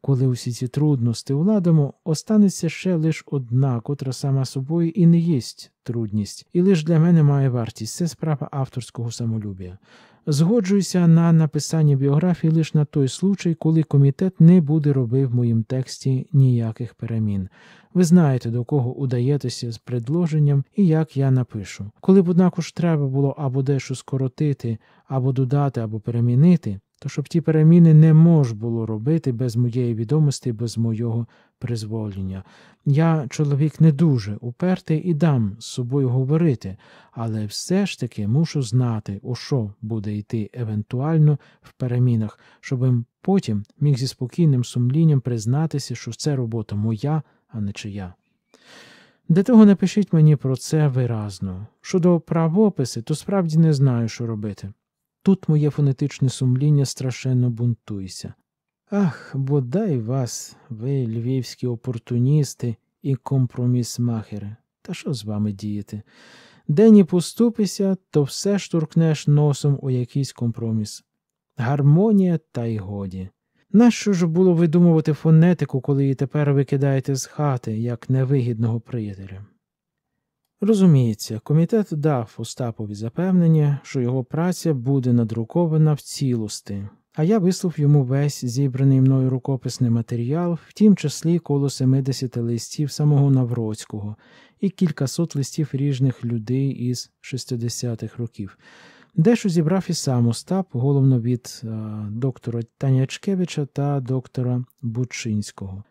Коли усі ці трудності уладимо, останеться ще лише одна, котра сама собою і не єсть трудність, і лише для мене має вартість це справа авторського самолюбія. Згоджуюся на написання біографії лише на той случай, коли комітет не буде робив в моїм тексті ніяких перемін. Ви знаєте, до кого удаєтеся з предложенням і як я напишу. Коли б однаку ж треба було або дещо скоротити, або додати, або перемінити, то щоб ті переміни не мож було робити без моєї відомості, без мого призволення. Я, чоловік, не дуже упертий і дам з собою говорити, але все ж таки мушу знати, у що буде йти евентуально в перемінах, щоб ем потім міг зі спокійним сумлінням признатися, що це робота моя, а не чия. Для того напишіть мені про це виразно. Щодо правописи, то справді не знаю, що робити. Тут моє фонетичне сумління страшенно бунтуйся. Ах, бодай вас, ви, львівські опортуністи і компромісмахери. Та що з вами діяти? Де ні поступися, то все штуркнеш носом у якийсь компроміс. Гармонія, та й годі. Нащо ж було видумувати фонетику, коли її тепер викидаєте з хати, як невигідного приятеля? Розуміється, комітет дав Остапові запевнення, що його праця буде надрукована в цілости, а я вислав йому весь зібраний мною рукописний матеріал, в тім числі коло 70 листів самого Навроцького і кількасот листів ріжних людей із 60-х років. Дещо зібрав і сам Остап, головно від а, е, доктора Танячкевича та доктора Бучинського.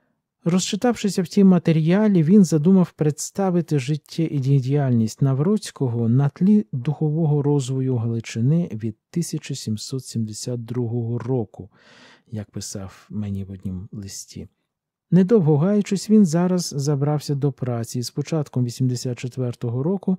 Розчитавшися в тій матеріалі, він задумав представити життя і діяльність Навроцького на тлі духового розвою Галичини від 1772 року, як писав мені в однім листі. Недовго гаючись, він зараз забрався до праці з початком 84-го року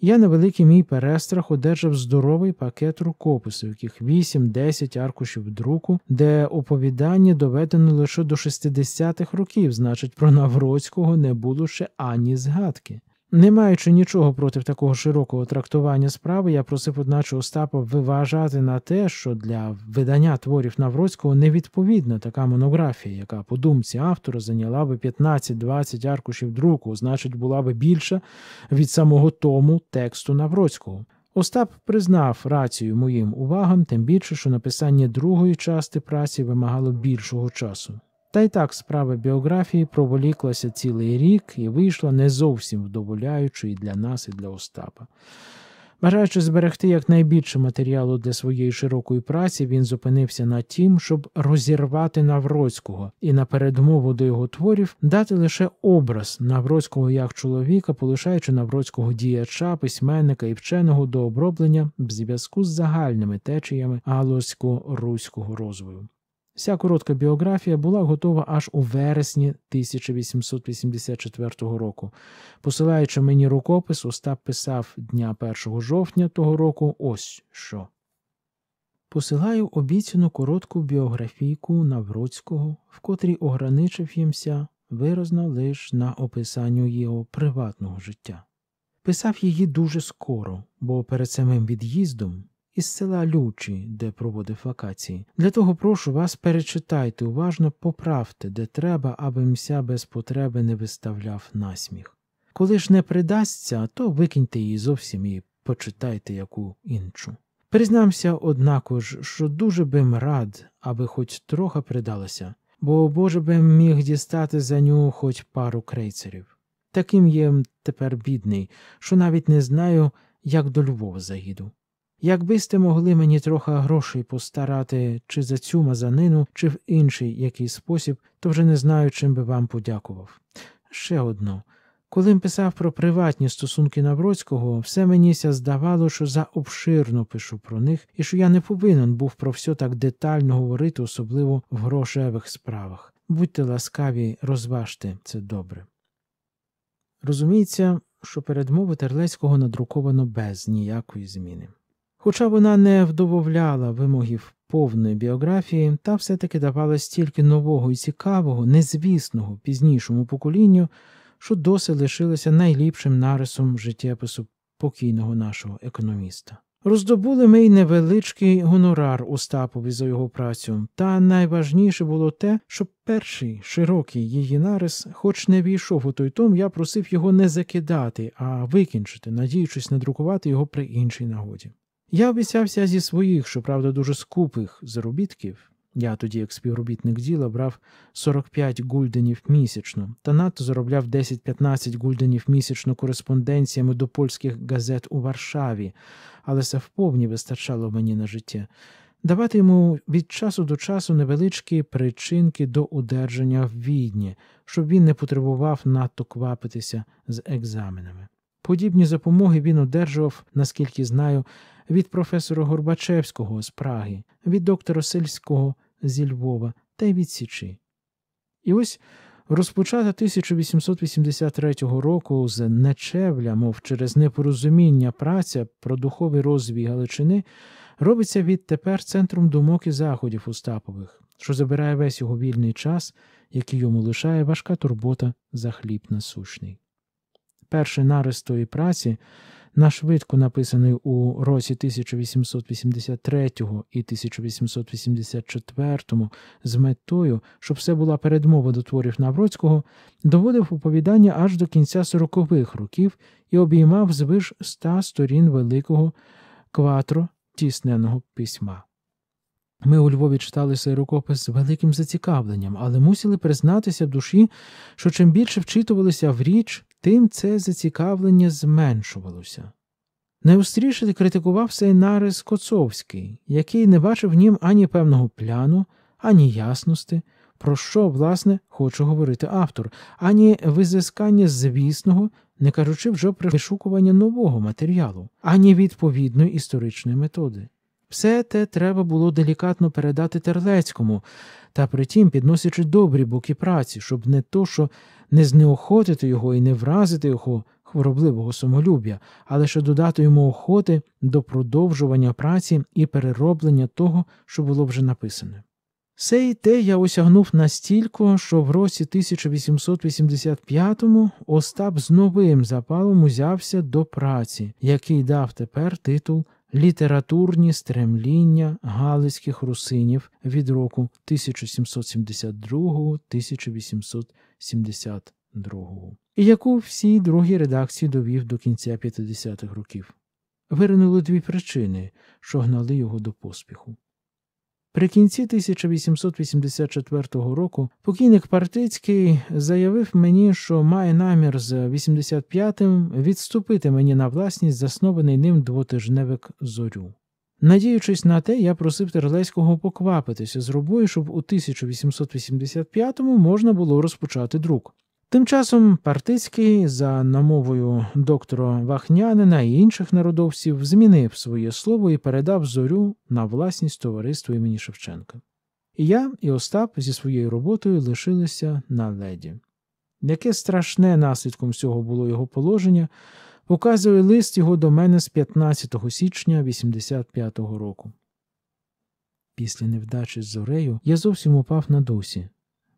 я на великий мій перестрах одержав здоровий пакет рукописів, яких 8-10 аркушів друку, де оповідання доведено лише до 60-х років, значить, про Навроцького не було ще ані згадки. Не маючи нічого проти такого широкого трактування справи, я просив, одначе, Остапа виважати на те, що для видання творів Навроцького невідповідна така монографія, яка, по думці автора, зайняла би 15-20 аркушів друку, значить, була би більша від самого тому тексту Навроцького. Остап признав рацію моїм увагам, тим більше, що написання другої части праці вимагало більшого часу. Та й так справа біографії проволіклася цілий рік і вийшла не зовсім вдоволяючою і для нас, і для Остапа. Бажаючи зберегти якнайбільше матеріалу для своєї широкої праці, він зупинився на тім, щоб розірвати Навроцького і на передмову до його творів дати лише образ Навроцького як чоловіка, полишаючи Навроцького діяча, письменника і вченого до оброблення в зв'язку з загальними течіями галузько-руського розвою. Вся коротка біографія була готова аж у вересні 1884 року. Посилаючи мені рукопис, Остап писав дня 1 жовтня того року ось що. Посилаю обіцяну коротку біографійку Навроцького, в котрій ограничив їмся виразно лише на описанню його приватного життя. Писав її дуже скоро, бо перед самим від'їздом із села Лючі, де проводив вакації. Для того прошу вас перечитайте уважно, поправте, де треба, аби мся без потреби не виставляв насміх. Коли ж не придасться, то викиньте її зовсім і почитайте яку іншу. Признамся, однакож, що дуже бим рад, аби хоч трохи придалося, бо Боже бим міг дістати за нього хоч пару крейцерів. Таким є тепер бідний, що навіть не знаю, як до Львова заїду. Якби сте могли мені трохи грошей постарати чи за цю мазанину, чи в інший який спосіб, то вже не знаю, чим би вам подякував. Ще одно. Коли писав про приватні стосунки Навроцького, все меніся здавало, що за обширно пишу про них і що я не повинен був про все так детально говорити, особливо в грошевих справах. Будьте ласкаві, розважте це добре. Розуміється, що передмови Терлецького надруковано без ніякої зміни. Хоча вона не вдоволяла вимогів повної біографії, та все-таки давала стільки нового і цікавого, незвісного пізнішому поколінню, що досі лишилося найліпшим нарисом життєпису покійного нашого економіста. Роздобули ми й невеличкий гонорар Остапові за його працю, та найважніше було те, що перший широкий її нарис, хоч не війшов у той том, я просив його не закидати, а викінчити, надіючись надрукувати його при іншій нагоді. Я обіцявся зі своїх, щоправда, дуже скупих заробітків. Я тоді, як співробітник діла, брав 45 гульденів місячно та надто заробляв 10-15 гульденів місячно кореспонденціями до польських газет у Варшаві, але це вповні вистачало мені на життя. Давати йому від часу до часу невеличкі причинки до удержання в відні, щоб він не потребував надто квапитися з екзаменами. Подібні запомоги він одержував, наскільки знаю, від професора Горбачевського з Праги, від доктора Сельського зі Львова та й від Січі. І ось розпочата 1883 року з нечевля, мов через непорозуміння праця про духовий розвій Галичини, робиться відтепер центром думок і заходів Остапових, що забирає весь його вільний час, який йому лишає важка турбота за хліб насущний перший нарис тої праці, нашвидку написаний у році 1883 і 1884 з метою, щоб все була передмова до творів Навроцького, доводив оповідання аж до кінця 40-х років і обіймав звиш 100 сторін великого кватро тісненого письма. Ми у Львові читали цей рукопис з великим зацікавленням, але мусили признатися в душі, що чим більше вчитувалися в річ, тим це зацікавлення зменшувалося. Найостріше критикував цей нарис Коцовський, який не бачив в нім ані певного пляну, ані ясності, про що, власне, хоче говорити автор, ані визискання звісного, не кажучи вже про вишукування нового матеріалу, ані відповідної історичної методи. Все те треба було делікатно передати терлецькому, та притім підносячи добрі боки праці, щоб не то, що не знеохотити його і не вразити його хворобливого самолюб'я, а лише додати йому охоти до продовжування праці і перероблення того, що було вже написане. Сей те я осягнув настільки, що в році 1885-му Остап з новим запалом узявся до праці, який дав тепер титул літературні стремління галицьких русинів від року 1772-1872, яку всій другій редакції довів до кінця 50-х років. Виринули дві причини, що гнали його до поспіху. При кінці 1884 року покійник Партицький заявив мені, що має намір з 85-м відступити мені на власність заснований ним двотижневик зорю. Надіючись на те, я просив Терлецького поквапитися з робою, щоб у 1885-му можна було розпочати друк. Тим часом Партицький, за намовою доктора Вахнянина і інших народовців, змінив своє слово і передав зорю на власність товариства імені Шевченка. І я і Остап зі своєю роботою лишилися на леді. Яке страшне наслідком цього було його положення, показує лист його до мене з 15 січня 85-го року. Після невдачі з зорею я зовсім упав на досі,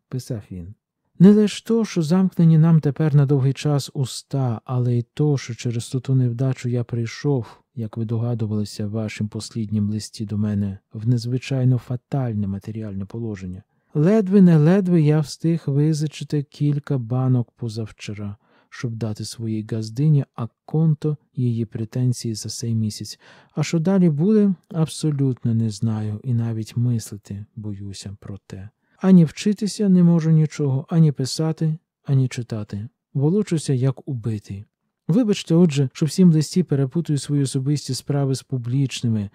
писав він. Не лише то, що замкнені нам тепер на довгий час уста, але й то, що через ту невдачу я прийшов, як ви догадувалися в вашім посліднім листі до мене, в незвичайно фатальне матеріальне положення. Ледве не ледве я встиг визичити кілька банок позавчора, щоб дати своїй газдині аконто її претензії за цей місяць. А що далі буде, абсолютно не знаю, і навіть мислити боюся про те. Ані вчитися не можу нічого, ані писати, ані читати. Волочуся, як убитий. Вибачте, отже, що всім листі перепутую свої особисті справи з публічними,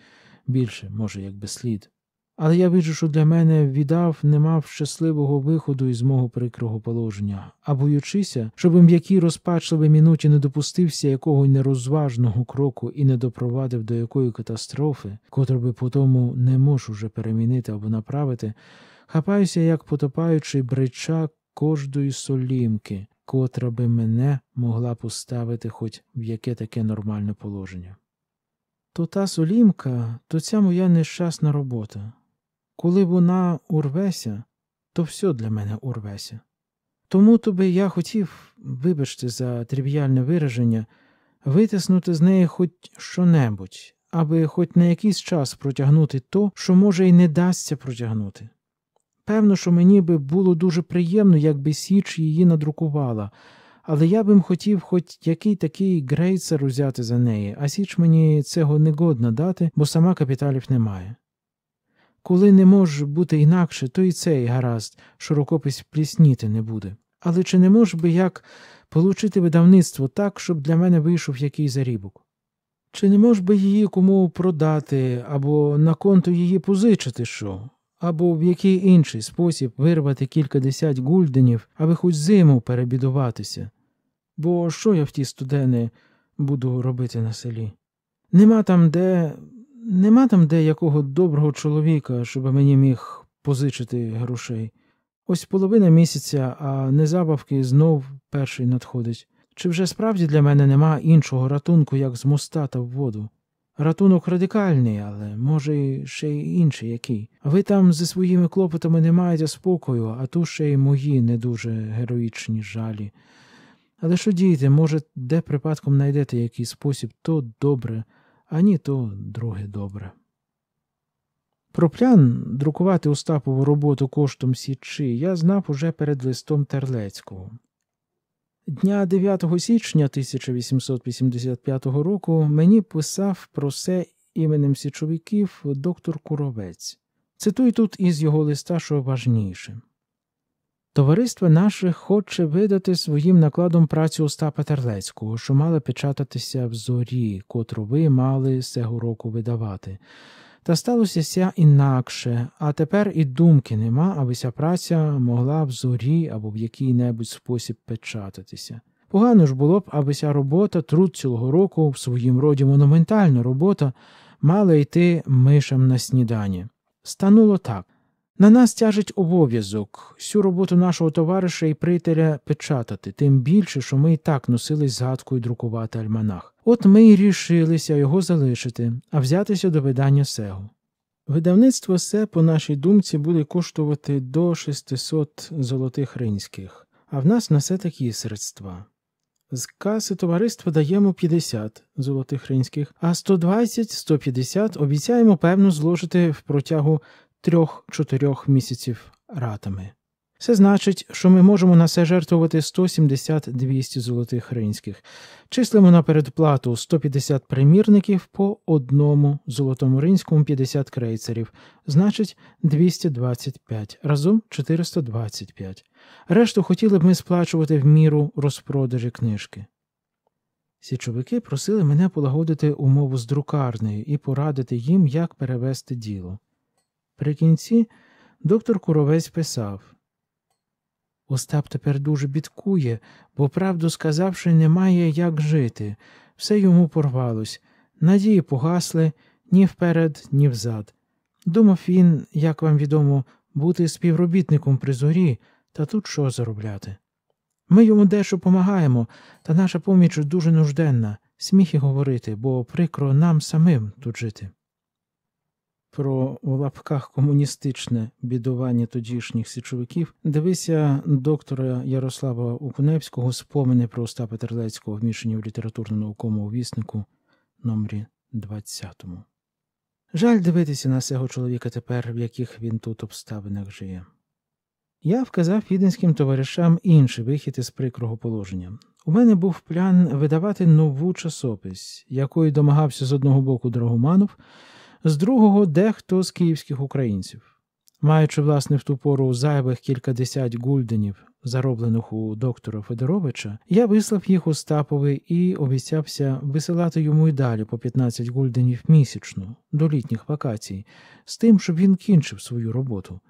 більше, може, як без слід. Але я бачу, що для мене віддав, не мав щасливого виходу із мого прикрого положення, а боючися, щоб м'якій розпачливій минуті не допустився якого нерозважного кроку і не допровадив до якої катастрофи, котру би потому не можу вже перемінити або направити хапаюся, як потопаючий бричак кожної солімки, котра би мене могла поставити хоч в яке таке нормальне положення. То та солімка, то ця моя нещасна робота. Коли вона урвеся, то все для мене урвеся. Тому то би я хотів, вибачте, за тривіальне вираження, витиснути з неї хоч що-небудь, аби хоч на якийсь час протягнути то, що може й не дасться протягнути. Певно, що мені би було дуже приємно, якби Січ її надрукувала, але я бим хотів хоч який такий грейцер узяти за неї, а Січ мені цього не годна дати, бо сама капіталів немає. Коли не може бути інакше, то і цей гаразд, що рукопись плісніти не буде. Але чи не мож би як получити видавництво так, щоб для мене вийшов який зарібок? Чи не мож би її кому продати або на конту її позичити що? або в який інший спосіб вирвати кількадесять гульденів, аби хоч зиму перебідуватися. Бо що я в ті студени буду робити на селі? Нема там де, нема там де якого доброго чоловіка, щоб мені міг позичити грошей. Ось половина місяця, а незабавки знов перший надходить. Чи вже справді для мене нема іншого ратунку, як з моста та в воду? Ратунок радикальний, але може ще й інший який. Ви там зі своїми клопотами не маєте спокою, а ту ще й мої не дуже героїчні жалі. Але що дієте, може, де припадком знайдете який спосіб, то добре, а ні, то друге добре. Про плян друкувати Остапову роботу коштом Січі я знав уже перед листом Терлецького. Дня 9 січня 1885 року мені писав про це іменем січовиків доктор Куровець. Цитую тут із його листа, що важніше. Товариство наше хоче видати своїм накладом працю Остапа Терлецького, що мала печататися в зорі, котру ви мали цього року видавати. Та сталося ся інакше, а тепер і думки нема, аби ця праця могла в зорі або в який-небудь спосіб печататися. Погано ж було б, аби ця робота, труд цілого року, в своїм роді монументальна робота, мала йти мишам на снідання. Стануло так. На нас тяжить обов'язок всю роботу нашого товариша і приятеля печатати, тим більше, що ми і так носились згадкою друкувати альманах. От ми й рішилися його залишити, а взятися до видання Сего. Видавництво се, по нашій думці, буде коштувати до 600 золотих ринських, а в нас на все такі средства. З каси товариства даємо 50 золотих ринських, а 120-150 обіцяємо певно зложити в протягу 3-4 місяців ратами. Це значить, що ми можемо на це жертвувати 170-200 золотих ринських, числимо на передплату 150 примірників по одному золотому ринському 50 крейцерів, значить 225, разом 425. Решту хотіли б ми сплачувати в міру розпродажі книжки. Січовики просили мене полагодити умову з друкарнею і порадити їм, як перевести діло. При кінці доктор Куровець писав Остап тепер дуже бідкує, бо, правду сказавши, немає як жити. Все йому порвалось, надії погасли ні вперед, ні взад. Думав він, як вам відомо, бути співробітником при зорі та тут що заробляти. Ми йому дещо помагаємо, та наша поміч дуже нужденна, сміх і говорити, бо прикро нам самим тут жити про у лапках комуністичне бідування тодішніх січовиків, дивися доктора Ярослава Укуневського спомини про Оста Петерлецького вмішані в літературно-науковому віснику номері 20. Жаль дивитися на цього чоловіка тепер, в яких він тут обставинах жиє. Я вказав віденським товаришам інший вихід із прикрого положення. У мене був план видавати нову часопись, якої домагався з одного боку Драгоманов, з другого дехто з київських українців. Маючи, власне, в ту пору зайвих кількадесят гульденів, зароблених у доктора Федоровича, я вислав їх Остапові і обіцявся висилати йому й далі по 15 гульденів місячно, до літніх вакацій, з тим, щоб він кінчив свою роботу.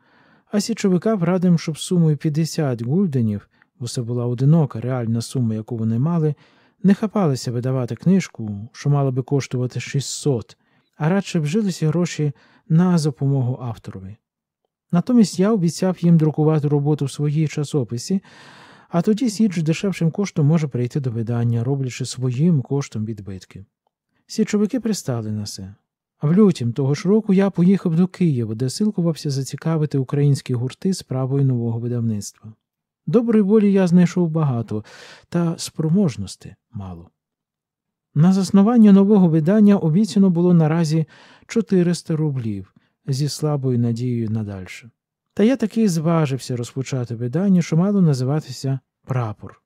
А січовика врадим, щоб сумою 50 гульденів, бо це була одинока реальна сума, яку вони мали, не хапалися видавати книжку, що мала би коштувати 600 а радше вжилися гроші на допомогу авторові. Натомість я обіцяв їм друкувати роботу в своїй часописі, а тоді Січ дешевшим коштом може прийти до видання, роблячи своїм коштом відбитки. Січовики пристали на це. в лютім того ж року я поїхав до Києва, де силкувався зацікавити українські гурти справою нового видавництва. Доброї волі я знайшов багато, та спроможності мало. На заснування нового видання обіцяно було наразі 400 рублів зі слабою надією на дальше. Та я таки зважився розпочати видання, що мало називатися прапор.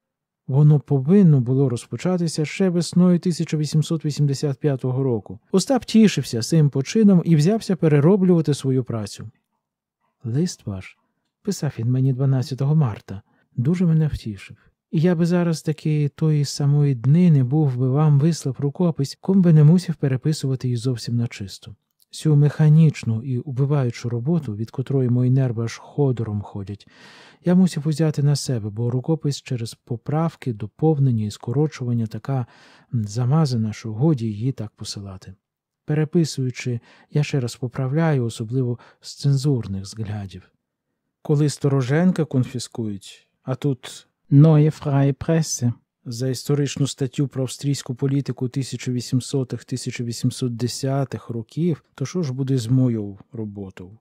Воно повинно було розпочатися ще весною 1885 року. Остап тішився цим почином і взявся перероблювати свою працю. Лист ваш, писав він мені 12 марта, дуже мене втішив. І я би зараз таки тої самої дни не був би вам вислав рукопись, ком би не мусів переписувати її зовсім на чисту. Цю механічну і убиваючу роботу, від котрої мої нерви аж ходором ходять, я мусив узяти на себе, бо рукопис через поправки, доповнення і скорочування така замазана, що годі її так посилати. Переписуючи, я ще раз поправляю, особливо з цензурних зглядів. Коли Стороженка конфіскують, а тут Neue Freie Presse за історичну статтю про австрійську політику 1800-1810 х років, то що ж буде з мою роботою?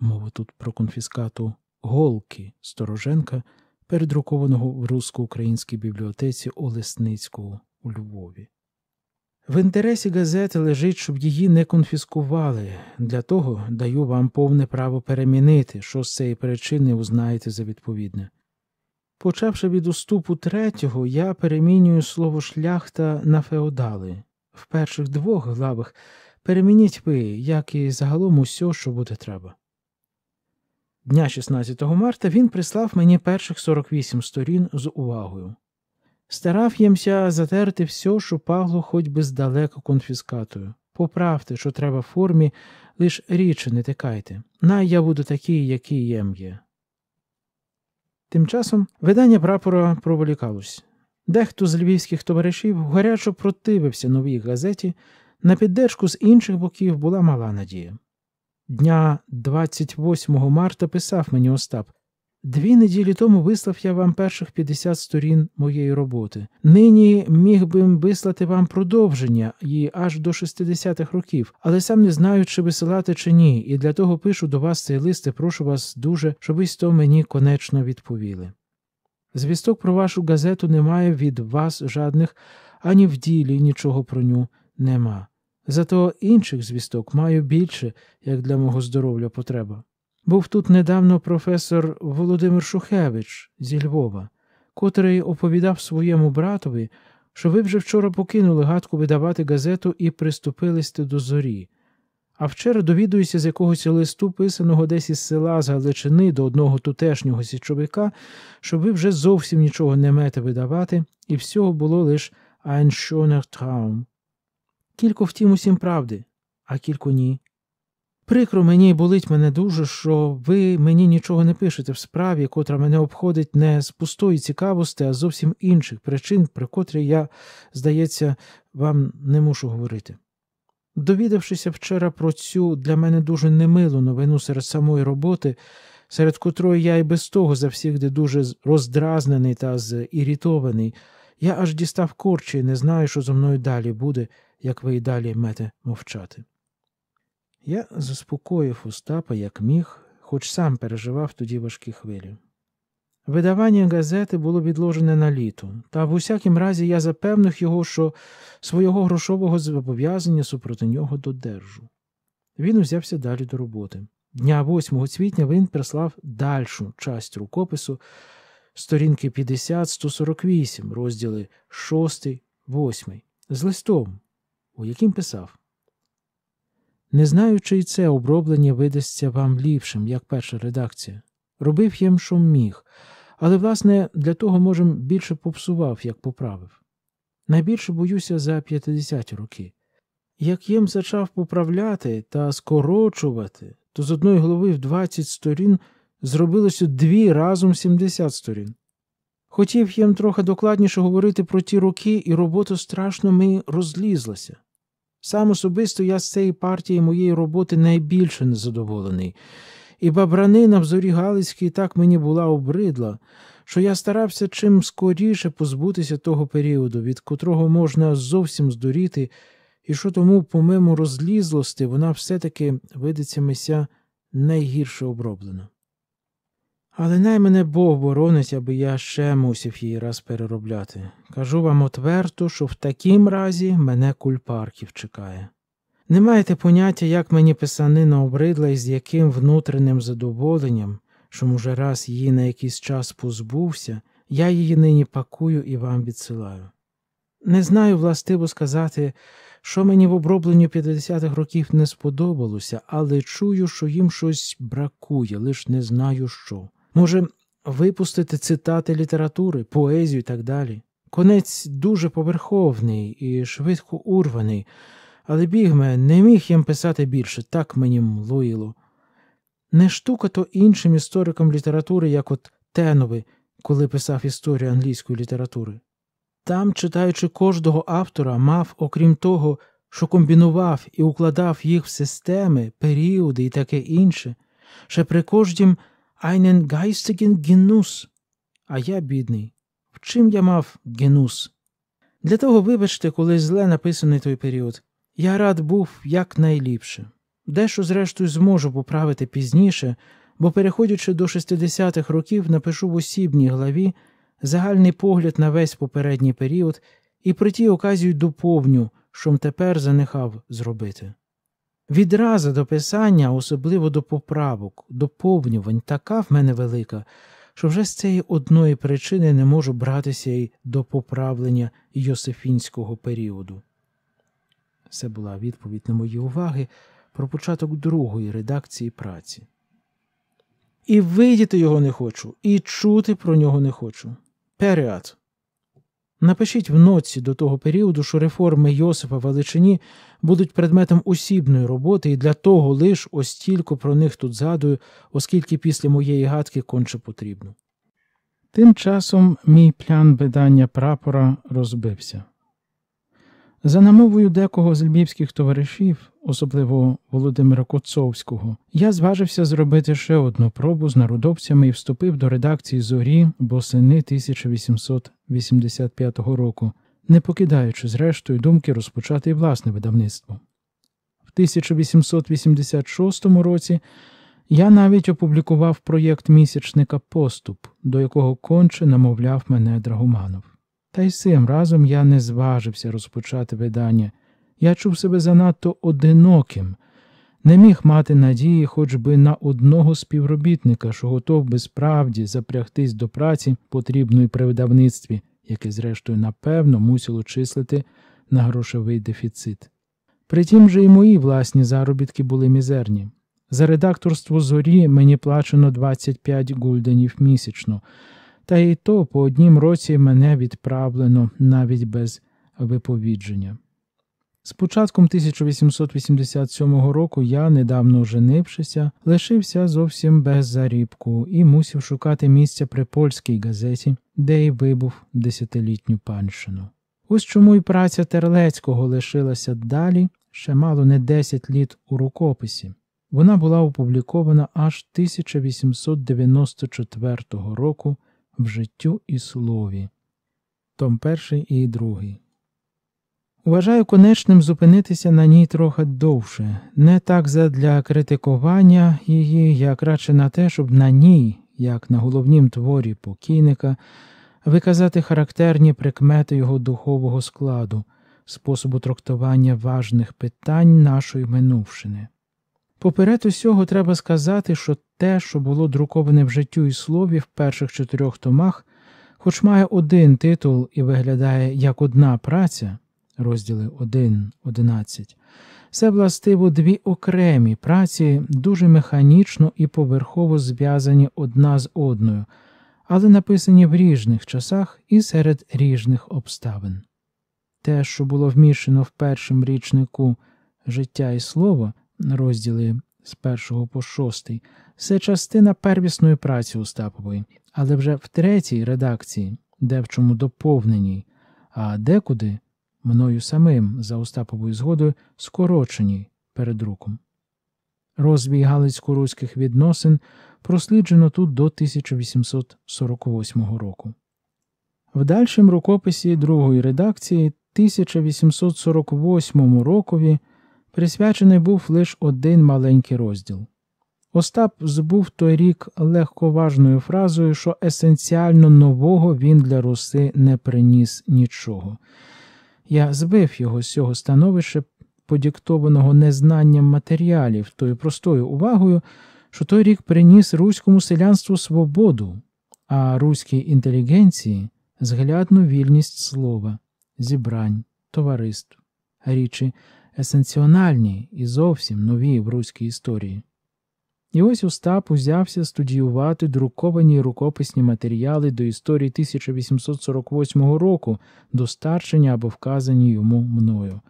Мова тут про конфіскату Голки Стороженка, передрукованого в русско-українській бібліотеці Олесницького у Львові. В інтересі газети лежить, щоб її не конфіскували. Для того даю вам повне право перемінити, що з цієї причини узнаєте за відповідне. Почавши від уступу третього, я перемінюю слово шляхта на феодали. В перших двох главах перемініть ви, як і загалом усьо, що буде треба. Дня 16 марта він прислав мені перших 48 сторін з увагою. Старав ємся затерти все, що пагло хоч би здалеку конфіскатою. Поправте, що треба в формі, лиш річ не тикайте. Най я буду такий, який єм є. Тим часом видання прапора проволікалось. Дехто з львівських товаришів гарячо противився новій газеті, на піддержку з інших боків була мала надія. Дня 28 марта писав мені Остап, Дві неділі тому вислав я вам перших 50 сторін моєї роботи. Нині міг би вислати вам продовження і аж до 60-х років, але сам не знаю, чи висилати чи ні, і для того пишу до вас цей лист і прошу вас дуже, щоб ви то мені конечно відповіли. Звісток про вашу газету немає від вас жадних, ані в ділі нічого про ню нема. Зато інших звісток маю більше, як для мого здоров'я потреба. Був тут недавно професор Володимир Шухевич зі Львова, котрий оповідав своєму братові, що ви вже вчора покинули гадку видавати газету і приступилися до зорі. А вчора довідуюся з якогось листу, писаного десь із села з Галичини до одного тутешнього січовика, що ви вже зовсім нічого не мете видавати, і всього було лише «Ein schöner Traum». Кілько втім усім правди, а кілько ні. Прикро мені, болить мене дуже, що ви мені нічого не пишете в справі, котра мене обходить не з пустої цікавості, а зовсім інших причин, про котрі я, здається, вам не мушу говорити. Довідавшися вчора про цю для мене дуже немилу новину серед самої роботи, серед котрої я і без того завсігди дуже роздразнений та зірітований, я аж дістав корчі і не знаю, що зо мною далі буде, як ви і далі мете мовчати. Я заспокоїв Остапа як міг, хоч сам переживав тоді важкі хвилі. Видавання газети було відложене на літо, та в усякім разі я запевнив його, що свого грошового зобов'язання супроти нього додержу. Він узявся далі до роботи. Дня 8 квітня він прислав дальшу часть рукопису сторінки 50-148, розділи 6, 8, з листом, у яким писав. Не знаючи й це оброблення видасться вам ліпшим, як перша редакція. Робив їм, що міг, але, власне, для того, може, більше попсував, як поправив. Найбільше боюся за 50 роки. Як їм зачав поправляти та скорочувати, то з одної голови в 20 сторін зробилося дві разом 70 сторін. Хотів їм трохи докладніше говорити про ті роки, і робота страшно ми розлізлася. Сам особисто я з цієї партії моєї роботи найбільше незадоволений, і бабранина в зорі Галицькій так мені була обридла, що я старався чим скоріше позбутися того періоду, від котрого можна зовсім здуріти, і що тому, помимо розлізлости, вона все таки видиться мися найгірше оброблена. Але най мене Бог боронить, аби я ще мусів її раз переробляти. Кажу вам отверто, що в такім разі мене кульпарків чекає. Не маєте поняття, як мені писанина обридла і з яким внутренним задоволенням, що, може, раз її на якийсь час позбувся, я її нині пакую і вам відсилаю. Не знаю, властиво сказати, що мені в обробленню 50-х років не сподобалося, але чую, що їм щось бракує, лиш не знаю що. Може, випустити цитати літератури, поезію і так далі. Конець дуже поверховний і швидко урваний, але бігме не міг їм писати більше, так мені млоїло. Не штука то іншим історикам літератури, як от Тенови, коли писав історію англійської літератури. Там, читаючи кожного автора, мав, окрім того, що комбінував і укладав їх в системи, періоди і таке інше, ще при кожнім einen geistigen Genuss, а я бідний. В чим я мав генус? Для того, вибачте, коли зле написаний той період. Я рад був якнайліпше. Дещо, зрештою, зможу поправити пізніше, бо, переходячи до 60-х років, напишу в осібній главі загальний погляд на весь попередній період і при тій оказію доповню, що тепер занихав зробити. Відразу до писання, особливо до поправок, доповнювань, така в мене велика, що вже з цієї одної причини не можу братися й до поправлення Йосифінського періоду. Це була відповідь на мої уваги про початок другої редакції праці. І видіти його не хочу, і чути про нього не хочу. Періад. Напишіть в ноці до того періоду, що реформи Йосифа Величині будуть предметом усібної роботи, і для того лиш ось тільки про них тут згадую, оскільки після моєї гадки конче потрібно. Тим часом мій плян видання прапора розбився. За намовою декого з львівських товаришів, особливо Володимира Коцовського, я зважився зробити ще одну пробу з народовцями і вступив до редакції зорі босини 1885 року, не покидаючи зрештою думки розпочати і власне видавництво. В 1886 році я навіть опублікував проєкт місячника Поступ, до якого конче намовляв мене Драгоманов. Та й з цим разом я не зважився розпочати видання. Я чув себе занадто одиноким, не міг мати надії хоч би на одного співробітника, що готов би справді запрягтись до праці, потрібної при видавництві, яке, зрештою, напевно, мусило числити на грошовий дефіцит. Притім же і мої власні заробітки були мізерні. За редакторство зорі мені плачено 25 гульденів місячно та і то по однім році мене відправлено навіть без виповідження. З початком 1887 року я, недавно женившися, лишився зовсім без зарібку і мусів шукати місця при польській газеті, де й вибув десятилітню панщину. Ось чому й праця Терлецького лишилася далі, ще мало не 10 літ у рукописі. Вона була опублікована аж 1894 року в життю і слові. Том перший і другий. Вважаю конечним зупинитися на ній трохи довше, не так задля критикування її, як радше на те, щоб на ній, як на головнім творі покійника, виказати характерні прикмети його духового складу, способу трактування важних питань нашої минувшини. Поперед усього треба сказати, що те, що було друковане в життю і слові в перших чотирьох томах, хоч має один титул і виглядає як одна праця, розділи 1, 11, це властиво дві окремі праці, дуже механічно і поверхово зв'язані одна з одною, але написані в ріжних часах і серед ріжних обставин. Те, що було вмішано в першому річнику життя і слово, розділи з першого по шостий, це частина первісної праці Остапової, але вже в третій редакції, де в чому доповненій, а декуди мною самим за Остаповою згодою скороченій перед руком. Розбій галицько-руських відносин просліджено тут до 1848 року. В дальшому рукописі другої редакції 1848 рокові присвячений був лише один маленький розділ Остап збув той рік легковажною фразою, що есенціально нового він для руси не приніс нічого. Я збив його з цього становища, подіктованого незнанням матеріалів, тою простою увагою, що той рік приніс руському селянству свободу, а руській інтелігенції зглядну вільність слова, зібрань, товариств, річі есенціональні і зовсім нові в руській історії. І ось Остап узявся студіювати друковані рукописні матеріали до історії 1848 року, до старшення або вказані йому мною.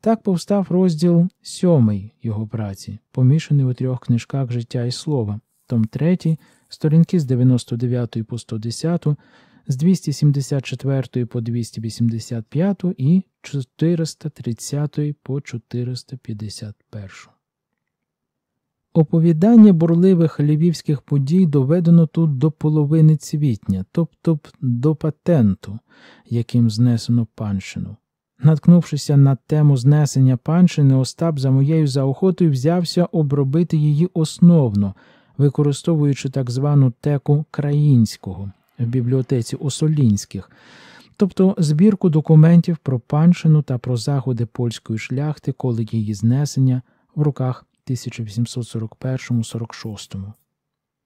Так повстав розділ сьомий його праці, помішаний у трьох книжках життя і слова, том 3, сторінки з 99 по 110, з 274 по 285 і 430 по 451. Оповідання бурливих львівських подій доведено тут до половини цвітня, тобто до патенту, яким знесено панщину. Наткнувшися на тему знесення панщини, Остап за моєю заохотою взявся обробити її основно, використовуючи так звану теку країнського в бібліотеці Осолінських, тобто збірку документів про панщину та про заходи польської шляхти, коли її знесення в руках 1841-46.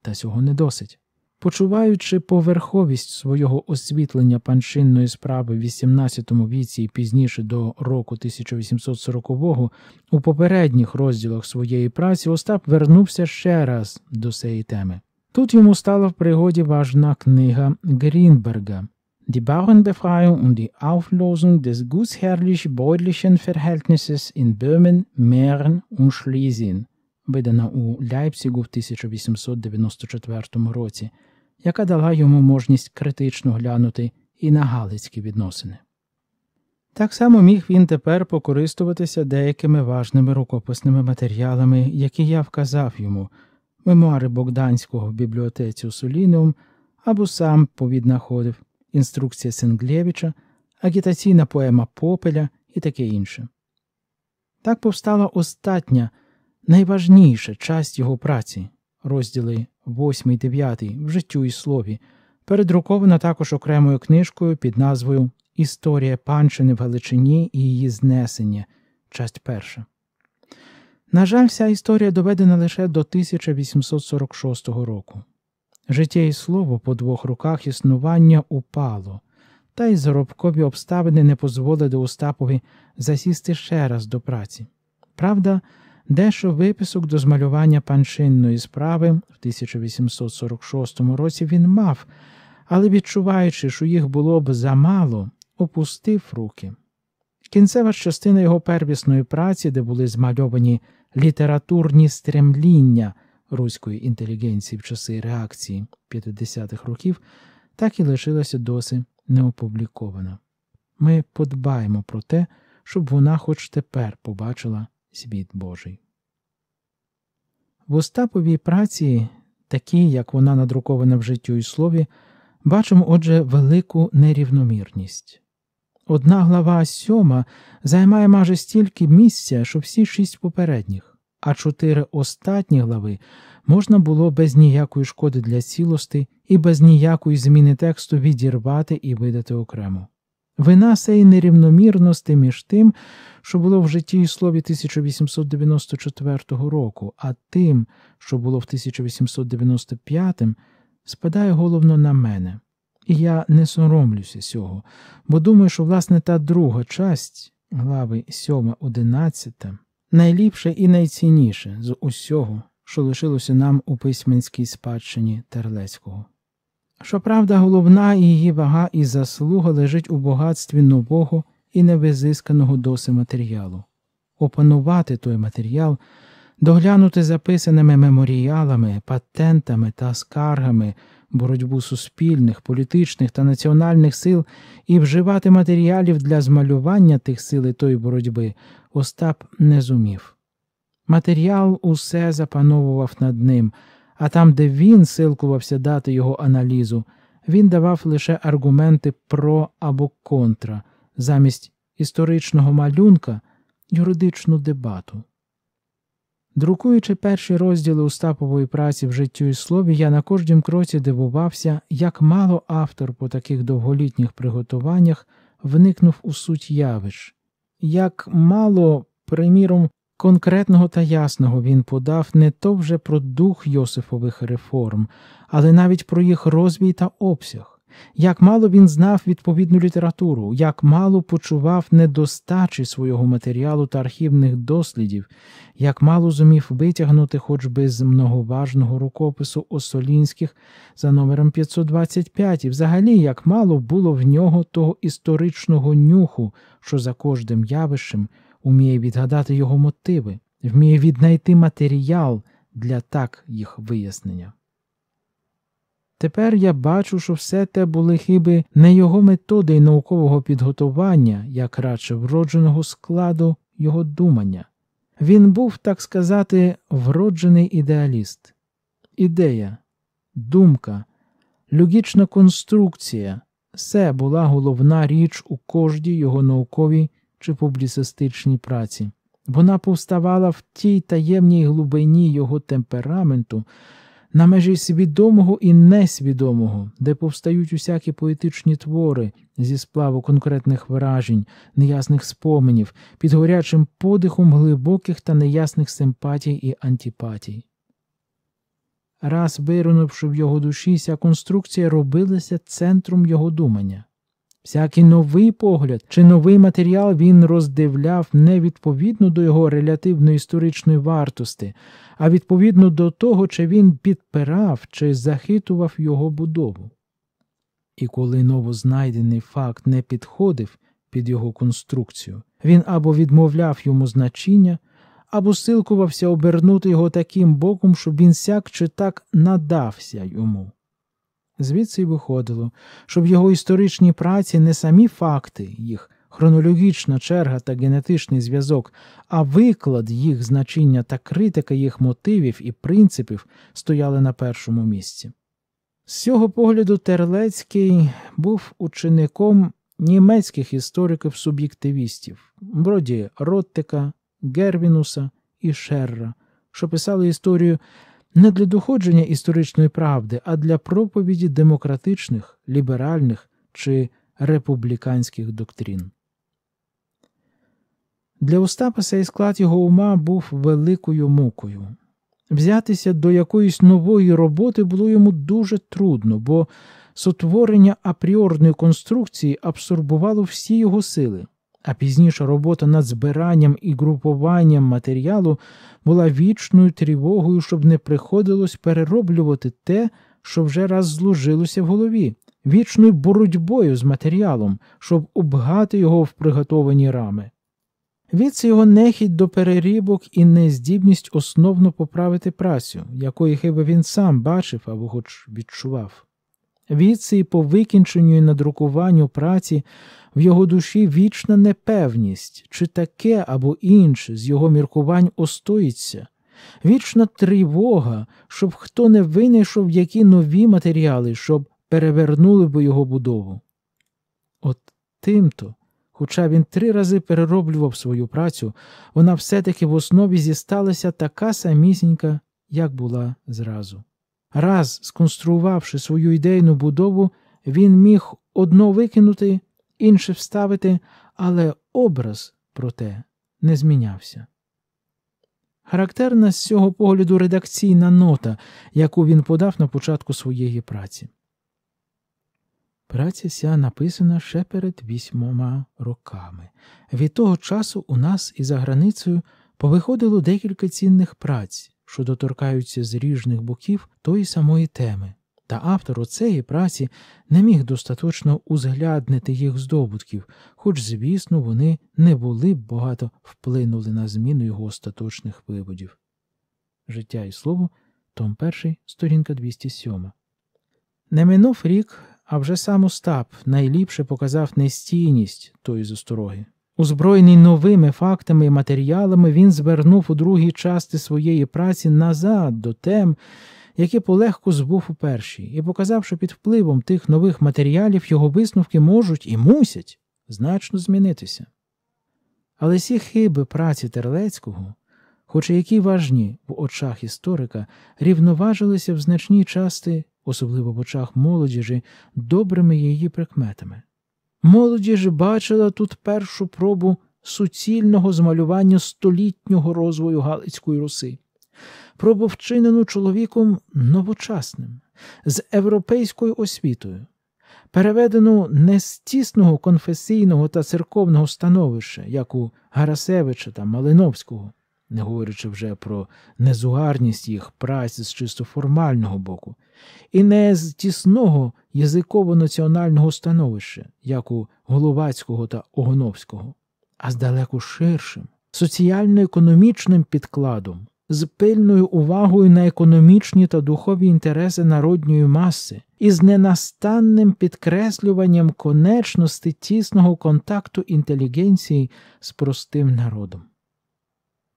Та цього не досить. Почуваючи поверховість свого освітлення паншинної справи в 18 віці і пізніше до року 1840-го, у попередніх розділах своєї праці Остап вернувся ще раз до цієї теми. Тут йому стала в пригоді важна книга Грінберга Die Bauernbefreiung und die Auflösung des gutsherrlich-bäuerlichen Verhältnisses in Böhmen, Mähren und Schlesien, видана у Ляйпсігу в 1894 році, яка дала йому можність критично глянути і на галицькі відносини. Так само міг він тепер покористуватися деякими важними рукописними матеріалами, які я вказав йому мемуари Богданського в бібліотеці Сулініум або сам повіднаходив інструкція Сенглєвіча, агітаційна поема Попеля і таке інше. Так повстала остатня, найважніша часть його праці, розділи 8 і 9 в життю і слові, передрукована також окремою книжкою під назвою Історія панщини в Галичині і її знесення, часть перша. На жаль, вся історія доведена лише до 1846 року. Життя і слово по двох руках існування упало, та й заробкові обставини не дозволили Остапові засісти ще раз до праці. Правда, дещо виписок до змалювання паншинної справи в 1846 році він мав, але, відчуваючи, що їх було б замало, опустив руки. Кінцева частина його первісної праці, де були змальовані літературні стремління руської інтелігенції в часи реакції 50-х років, так і лишилася досі неопублікована. Ми подбаємо про те, щоб вона хоч тепер побачила світ Божий. В Остаповій праці, такій, як вона надрукована в життю і слові, бачимо, отже, велику нерівномірність. Одна глава сьома займає майже стільки місця, що всі шість попередніх а чотири останні глави можна було без ніякої шкоди для цілости і без ніякої зміни тексту відірвати і видати окремо. Вина сей нерівномірності між тим, що було в житті і слові 1894 року, а тим, що було в 1895, спадає головно на мене. І я не соромлюся цього, бо думаю, що власне та друга часть глави 7-11 найліпше і найцінніше з усього, що лишилося нам у письменській спадщині Терлецького. Щоправда, головна її вага і заслуга лежить у богатстві нового і невизисканого доси матеріалу, опанувати той матеріал, доглянути записаними меморіалами, патентами та скаргами. Боротьбу суспільних, політичних та національних сил і вживати матеріалів для змалювання тих сил і тої боротьби Остап не зумів. Матеріал усе запановував над ним, а там, де він силкувався дати його аналізу, він давав лише аргументи про або контра, замість історичного малюнка, юридичну дебату. Друкуючи перші розділи Остапової праці в життю і слові, я на кожнім кроці дивувався, як мало автор по таких довголітніх приготуваннях вникнув у суть явищ як мало, приміром, конкретного та ясного він подав не то вже про дух Йосифових реформ, але навіть про їх розвій та обсяг. Як мало він знав відповідну літературу, як мало почував недостачі свого матеріалу та архівних дослідів, як мало зумів витягнути хоч би з многоважного рукопису Осолінських за номером 525, і взагалі як мало було в нього того історичного нюху, що за кожним явищем уміє відгадати його мотиви, вміє віднайти матеріал для так їх вияснення. Тепер я бачу, що все те були хиби не його методи і наукового підготування, як радше вродженого складу його думання. Він був, так сказати, вроджений ідеаліст, ідея, думка, логічна конструкція це була головна річ у кожній його науковій чи публіцистичній праці. Вона повставала в тій таємній глибині його темпераменту на межі свідомого і несвідомого, де повстають усякі поетичні твори зі сплаву конкретних вражень, неясних споменів, під горячим подихом глибоких та неясних симпатій і антипатій. Раз виринувши в його душі, ця конструкція робилася центром його думання. Всякий новий погляд чи новий матеріал він роздивляв не відповідно до його релятивно історичної вартості, а відповідно до того, чи він підпирав чи захитував його будову. І коли новознайдений факт не підходив під його конструкцію, він або відмовляв йому значення, або силкувався обернути його таким боком, щоб він сяк чи так надався йому. Звідси й виходило, що в його історичній праці не самі факти їх, хронологічна черга та генетичний зв'язок, а виклад їх значення та критика їх мотивів і принципів стояли на першому місці. З цього погляду Терлецький був учеником німецьких істориків-суб'єктивістів броді Роттика, Гервінуса і Шерра, що писали історію не для доходження історичної правди, а для проповіді демократичних, ліберальних чи републіканських доктрин. Для Остапа цей склад його ума був великою мукою. Взятися до якоїсь нової роботи було йому дуже трудно, бо сотворення апріорної конструкції абсорбувало всі його сили а пізніше робота над збиранням і групуванням матеріалу була вічною тривогою, щоб не приходилось перероблювати те, що вже раз зложилося в голові, вічною боротьбою з матеріалом, щоб обгати його в приготовані рами. Віце його нехідь до перерібок і нездібність основно поправити працю, якої хиба він сам бачив або хоч відчував. Відси по викінченню і надрукуванню праці в його душі вічна непевність, чи таке або інше з його міркувань остоїться, вічна тривога, щоб хто не винайшов які нові матеріали, щоб перевернули би його будову. От тимто, хоча він три рази перероблював свою працю, вона все таки в основі зісталася така самісінька, як була зразу. Раз сконструювавши свою ідейну будову, він міг одно викинути, інше вставити, але образ, проте, не змінявся. Характерна з цього погляду редакційна нота, яку він подав на початку своєї праці. Праця ця написана ще перед вісьмома роками. Від того часу у нас і за границею повиходило декілька цінних праць, що доторкаються з ріжних боків тої самої теми, та автор у цієї праці не міг достаточно узгляднити їх здобутків, хоч, звісно, вони не були б багато вплинули на зміну його остаточних виводів. Життя і слово, том 1, сторінка 207. Не минув рік, а вже сам Остап найліпше показав нестійність тої застороги. Озброєний новими фактами і матеріалами, він звернув у другій части своєї праці назад до тем, які полегку збув у першій, і показав, що під впливом тих нових матеріалів його висновки можуть і мусять значно змінитися. Але всі хиби праці Терлецького, хоч і які важні в очах історика, рівноважилися в значній части, особливо в очах молодіжі, добрими її прикметами. Молоді ж бачила тут першу пробу суцільного змалювання столітнього розвою Галицької руси, пробу вчинену чоловіком новочасним, з європейською освітою, переведену не з тісного конфесійного та церковного становища, як у Гарасевича та Малиновського не говорячи вже про незугарність їх праці з чисто формального боку, і не з тісного язиково-національного становища, як у Головацького та Огоновського, а з далеко ширшим, соціально-економічним підкладом, з пильною увагою на економічні та духові інтереси народньої маси і з ненастанним підкреслюванням конечності тісного контакту інтелігенції з простим народом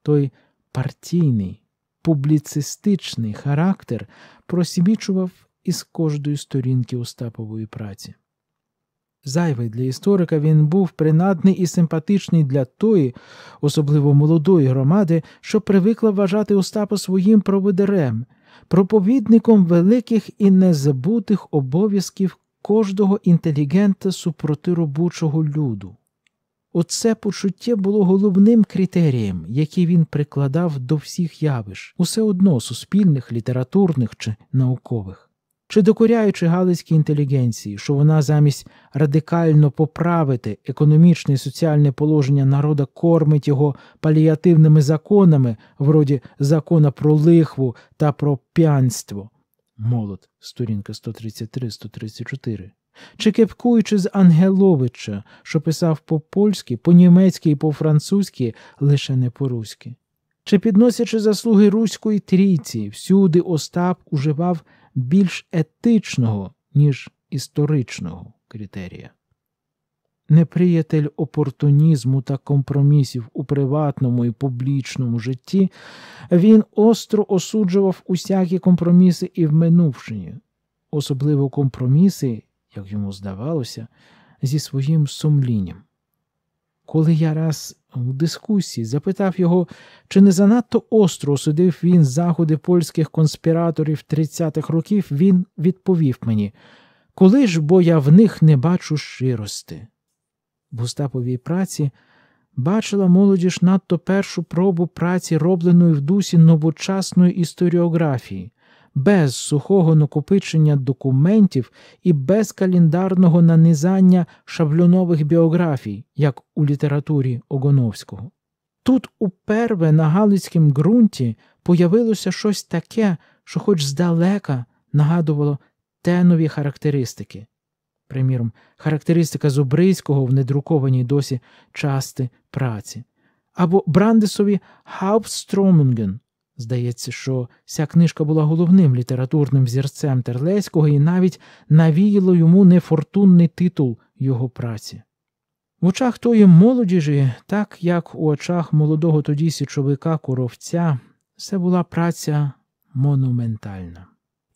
той партійний, публіцистичний характер просімічував із кожної сторінки Остапової праці. Зайвий для історика він був принадний і симпатичний для тої, особливо молодої громади, що привикла вважати Остапа своїм проведерем, проповідником великих і незабутих обов'язків кожного інтелігента супроти робочого люду. Оце почуття було головним критерієм, який він прикладав до всіх явищ, усе одно суспільних, літературних чи наукових. Чи докоряючи галицькій інтелігенції, що вона замість радикально поправити економічне і соціальне положення народа кормить його паліативними законами, вроді закона про лихву та про п'янство. Молод, сторінка 133-134 чи кепкуючи з Ангеловича, що писав по польськи, по німецьки і по французьки, лише не по-руськи, чи підносячи заслуги Руської трійці, всюди Остап уживав більш етичного, ніж історичного критерія. Неприятель опортунізму та компромісів у приватному і публічному житті, він остро осуджував усякі компроміси і в минувшині, особливо компроміси, як йому здавалося, зі своїм сумлінням. Коли я раз у дискусії запитав його, чи не занадто остро осудив він заходи польських конспіраторів 30-х років, він відповів мені, коли ж бо я в них не бачу щирости. В Густаповій праці бачила молодіж надто першу пробу праці, робленої в дусі новочасної історіографії без сухого накопичення документів і без календарного нанизання шаблюнових біографій, як у літературі Огоновського. Тут уперше на Галицькім ґрунті появилося щось таке, що, хоч здалека, нагадувало тенові характеристики. Приміром, характеристика Зубрицького в недрукованій досі части праці, або Брандесові Hauptstromungen Здається, що ця книжка була головним літературним зірцем Терлецького і навіть навіяло йому нефортунний титул його праці. В очах тої молодіжі, так як у очах молодого тоді січовика коровця, це була праця монументальна.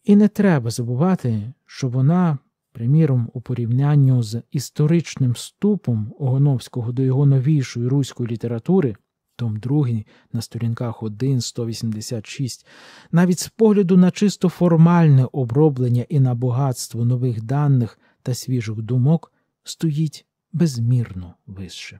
І не треба забувати, що вона, приміром, у порівнянні з історичним ступом Огоновського до його новішої руської літератури, Том 2 на сторінках 1, 186. Навіть з погляду на чисто формальне оброблення і на багатство нових даних та свіжих думок стоїть безмірно вище.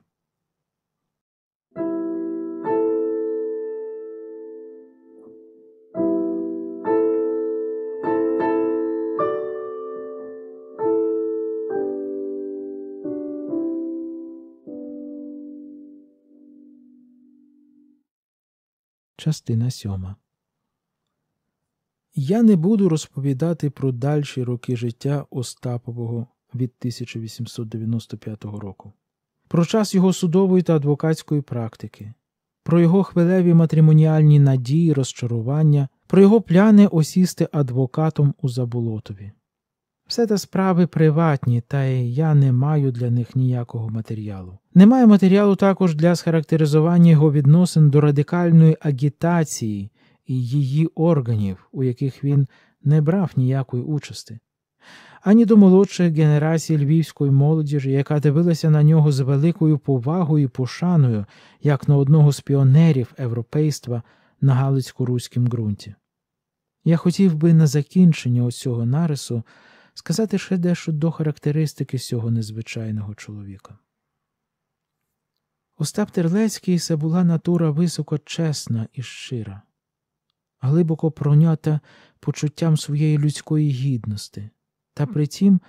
Частина сьома. Я не буду розповідати про дальші роки життя Остапового від 1895 року, про час його судової та адвокатської практики, про його хвилеві матримоніальні надії, розчарування, про його пляни осісти адвокатом у Заболотові. Все це справи приватні, та й я не маю для них ніякого матеріалу. Немає матеріалу також для схарактеризування його відносин до радикальної агітації і її органів, у яких він не брав ніякої участі, ані до молодших генерацій львівської молодіжі, яка дивилася на нього з великою повагою і пошаною, як на одного з піонерів європейства на галицько Руському ґрунті. Я хотів би на закінчення цього нарису сказати ще дещо до характеристики цього незвичайного чоловіка. Остап Терлецький це була натура високо чесна і щира, глибоко пронята почуттям своєї людської гідності, та при тім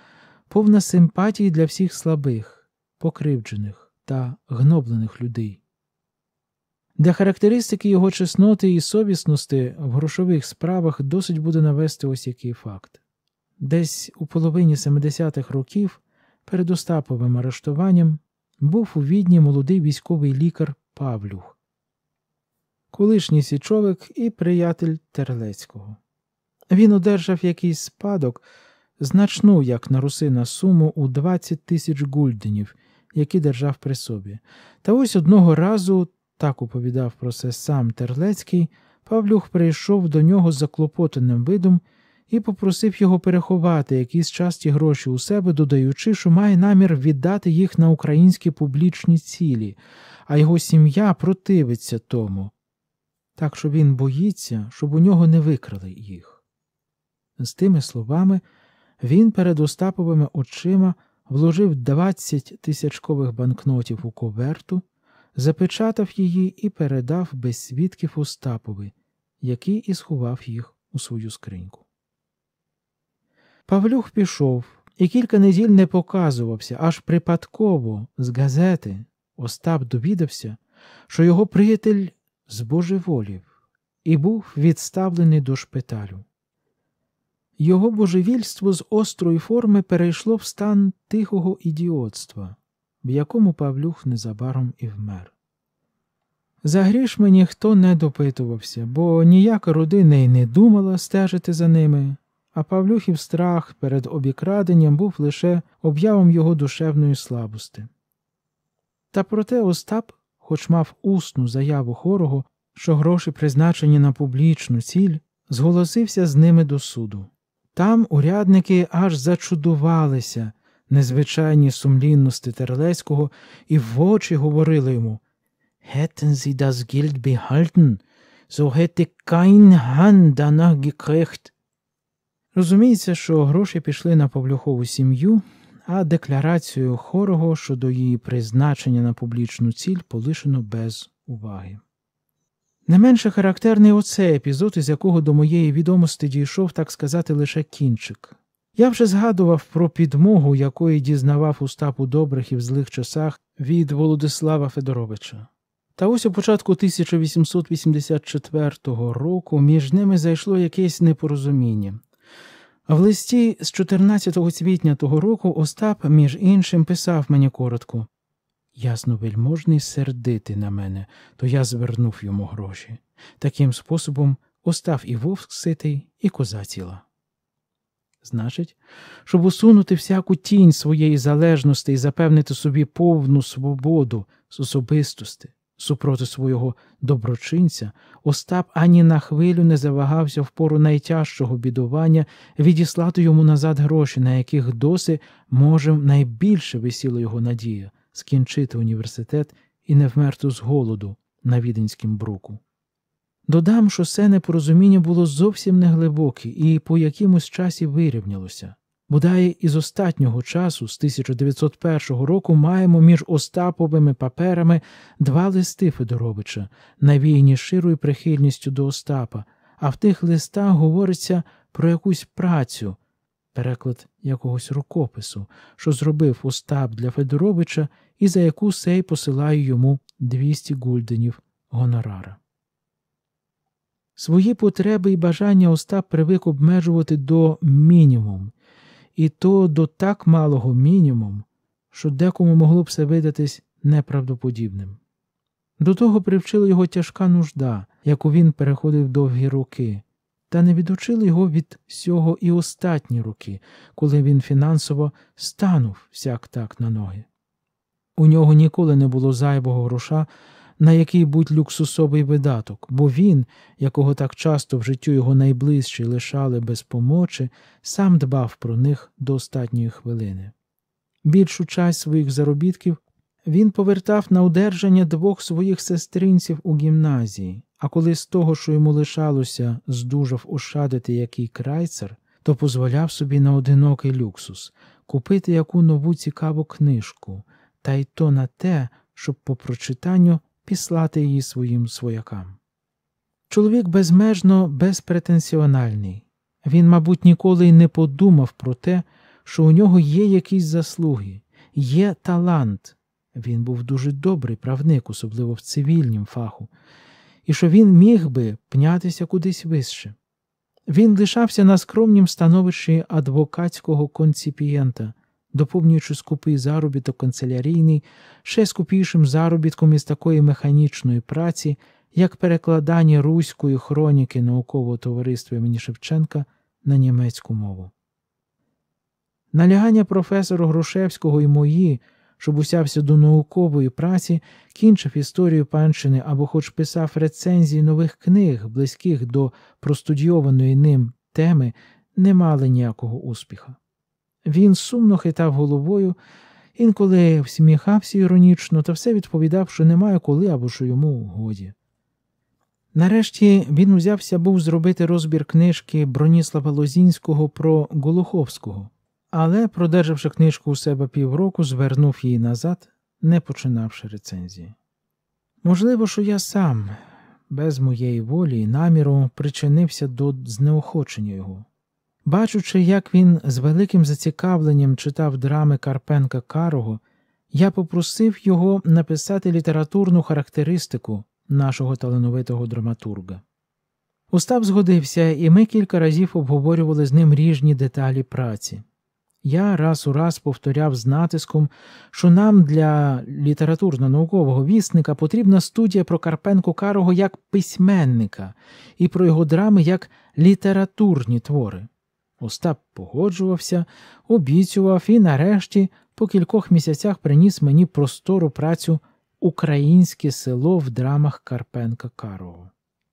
повна симпатії для всіх слабих, покривджених та гноблених людей. Для характеристики його чесноти і совісності в грошових справах досить буде навести ось який факт. Десь у половині 70-х років перед Остаповим арештуванням був у відні молодий військовий лікар Павлюх, колишній січовик і приятель Терлецького. Він одержав якийсь спадок, значну, як на русина, суму у 20 тисяч гульденів, які держав при собі. Та ось одного разу, так оповідав про це сам Терлецький, Павлюх прийшов до нього з заклопотаним видом і попросив його переховати якісь часті гроші у себе, додаючи, що має намір віддати їх на українські публічні цілі, а його сім'я противиться тому, так що він боїться, щоб у нього не викрали їх. З тими словами він перед Остаповими очима вложив 20 тисячкових банкнотів у коверту, запечатав її і передав без свідків Остапові, який і сховав їх у свою скриньку. Павлюх пішов і кілька неділь не показувався, аж припадково з газети Остап довідався, що його приятель збожеволів і був відставлений до шпиталю. Його божевільство з острої форми перейшло в стан тихого ідіотства, в якому Павлюх незабаром і вмер. За грішми ніхто не допитувався, бо ніяка родина й не думала стежити за ними а Павлюхів страх перед обікраденням був лише об'явом його душевної слабости. Та проте Остап, хоч мав усну заяву хорого, що гроші призначені на публічну ціль, зголосився з ними до суду. Там урядники аж зачудувалися незвичайні сумлінності Терлецького і в очі говорили йому «Hätten Sie das Geld behalten, so hätte kein Hand danach Розуміється, що гроші пішли на Павлюхову сім'ю, а декларацію хорого щодо її призначення на публічну ціль полишено без уваги. Не менше характерний оцей епізод, із якого до моєї відомості дійшов, так сказати, лише кінчик. Я вже згадував про підмогу, якої дізнавав Остап у добрих і в злих часах від Володислава Федоровича. Та ось у початку 1884 року між ними зайшло якесь непорозуміння. В листі з 14 квітня того року Остап, між іншим, писав мені коротко ясно вельможний сердити на мене, то я звернув йому гроші. Таким способом остав і вовк ситий, і коза ціла. Значить, щоб усунути всяку тінь своєї залежності і запевнити собі повну свободу з особистості, Супроти свого доброчинця Остап ані на хвилю не завагався в пору найтяжчого бідування відіслати йому назад гроші, на яких досі, може, найбільше висіла його надія скінчити університет і не вмерти з голоду на віденськім бруку. Додам, що це непорозуміння було зовсім неглибоке і по якомусь часі вирівнялося. Бодай із останнього часу, з 1901 року, маємо між Остаповими паперами два листи Федоровича, навіяні широю прихильністю до Остапа, а в тих листах говориться про якусь працю, переклад якогось рукопису, що зробив Остап для Федоровича і за яку сей посилає йому 200 гульденів гонорара. Свої потреби і бажання Остап привик обмежувати до мінімум і то до так малого мінімум, що декому могло б все видатись неправдоподібним. До того привчила його тяжка нужда, яку він переходив довгі роки, та не відучили його від всього і останні роки, коли він фінансово станув всяк так на ноги. У нього ніколи не було зайвого гроша на який будь люксусовий видаток, бо він, якого так часто в життю його найближчі лишали без помочі, сам дбав про них до останньої хвилини. Більшу часть своїх заробітків він повертав на одержання двох своїх сестринців у гімназії, а коли з того, що йому лишалося, здужав ушадити який крайцер, то дозволяв собі на одинокий люксус купити яку нову цікаву книжку, та й то на те, щоб по прочитанню післати її своїм своякам. Чоловік безмежно безпретенсіональний. Він, мабуть, ніколи й не подумав про те, що у нього є якісь заслуги, є талант. Він був дуже добрий правник, особливо в цивільнім фаху, і що він міг би пнятися кудись вище. Він лишався на скромнім становищі адвокатського конципієнта, доповнюючи скупий заробіток канцелярійний, ще скупішим заробітком із такої механічної праці, як перекладання руської хроніки наукового товариства імені Шевченка на німецьку мову. Налягання професора Грушевського і мої, щоб усявся до наукової праці, кінчив історію панщини або хоч писав рецензії нових книг, близьких до простудіованої ним теми, не мали ніякого успіха. Він сумно хитав головою, інколи всміхався іронічно та все відповідав, що немає коли або що йому угоді. Нарешті він узявся був зробити розбір книжки Броніслава Лозінського про Голуховського, але, продержавши книжку у себе півроку, звернув її назад, не починавши рецензії. Можливо, що я сам без моєї волі і наміру причинився до знеохочення його. Бачучи, як він з великим зацікавленням читав драми Карпенка Карого, я попросив його написати літературну характеристику нашого талановитого драматурга. Устав згодився, і ми кілька разів обговорювали з ним ріжні деталі праці. Я раз у раз повторяв з натиском, що нам для літературно-наукового вісника потрібна студія про Карпенко Карого як письменника і про його драми як літературні твори. Остап погоджувався, обіцював і, нарешті, по кількох місяцях приніс мені простору працю Українське село в драмах Карпенка Карого.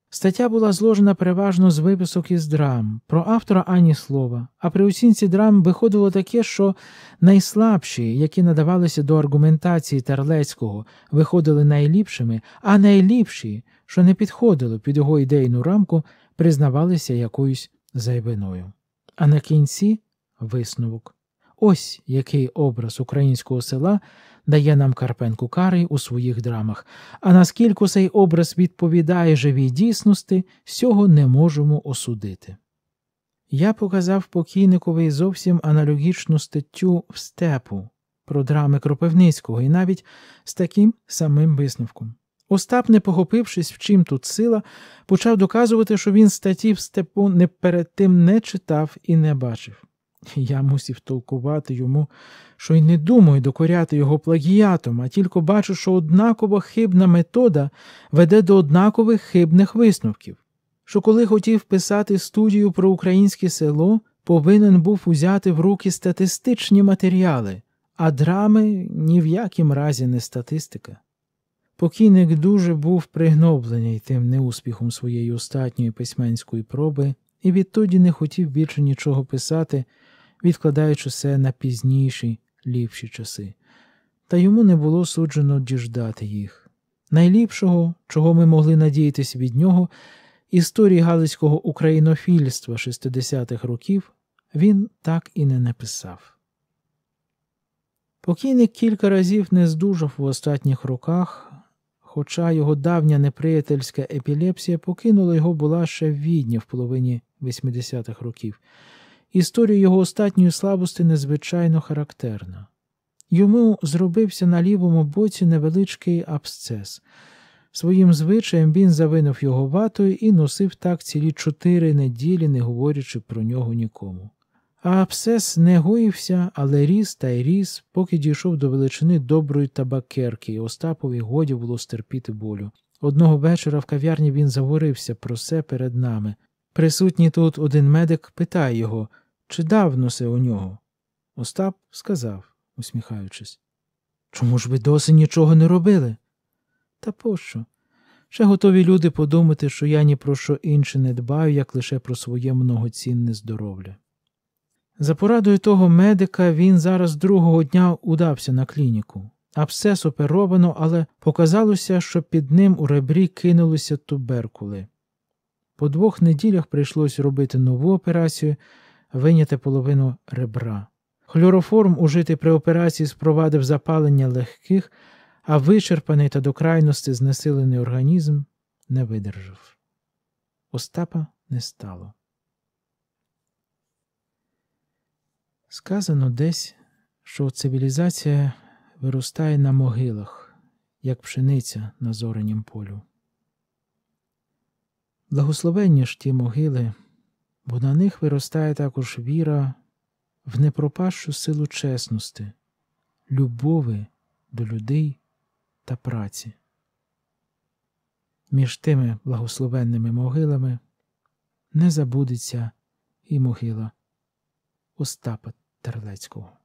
Стаття була зложена переважно з виписок із драм, про автора ані слова, а при оцінці драм виходило таке, що найслабші, які надавалися до аргументації Терлецького, виходили найліпшими, а найліпші, що не підходили під його ідейну рамку, признавалися якоюсь зайвиною. А на кінці висновок. Ось який образ українського села дає нам Карпенку Карий у своїх драмах. А наскільки цей образ відповідає живій дійсності, цього не можемо осудити. Я показав покійниковий зовсім аналогічну статтю в степу про драми Кропивницького і навіть з таким самим висновком. Остап, не погопившись, в чим тут сила, почав доказувати, що він статті в степу не перед тим не читав і не бачив. Я мусів толкувати йому, що й не думаю докоряти його плагіатом, а тільки бачу, що однакова хибна метода веде до однакових хибних висновків, що коли хотів писати студію про українське село, повинен був узяти в руки статистичні матеріали, а драми ні в якім разі не статистика. Покійник дуже був пригноблений тим неуспіхом своєї остатньої письменської проби і відтоді не хотів більше нічого писати, відкладаючи все на пізніші, ліпші часи, та йому не було суджено діждати їх. Найліпшого, чого ми могли надіятися від нього, історії Галицького українофільства 60-х років, він так і не написав. Покійник кілька разів не здужав в останніх роках. Хоча його давня неприятельська епілепсія покинула його була ще в відні в половині 80-х років. Історія його остатньої слабості незвичайно характерна. Йому зробився на лівому боці невеличкий абсцес. Своїм звичаєм він завинув його ватою і носив так цілі чотири неділі, не говорячи про нього нікому. А Апсес не гоївся, але ріс та й ріс, поки дійшов до величини доброї табакерки, і Остапові годі було стерпіти болю. Одного вечора в кав'ярні він заговорився про це перед нами. Присутній тут один медик питає його, чи давно це у нього. Остап сказав, усміхаючись, чому ж ви досі нічого не робили? Та пощо? Ще готові люди подумати, що я ні про що інше не дбаю, як лише про своє многоцінне здоров'я. За порадою того медика він зараз другого дня удався на клініку. Абсцес оперовано, але показалося, що під ним у ребрі кинулися туберкули. По двох неділях прийшлось робити нову операцію, виняти половину ребра. Хлороформ ужитий при операції спровадив запалення легких, а вичерпаний та до крайності знесилений організм не видержав. Остапа не стало. Сказано десь, що цивілізація виростає на могилах, як пшениця на зоренім полю. Благословенні ж ті могили, бо на них виростає також віра в непропащу силу чесності, любови до людей та праці. Між тими благословенними могилами не забудеться і могила Остапа Терлецького.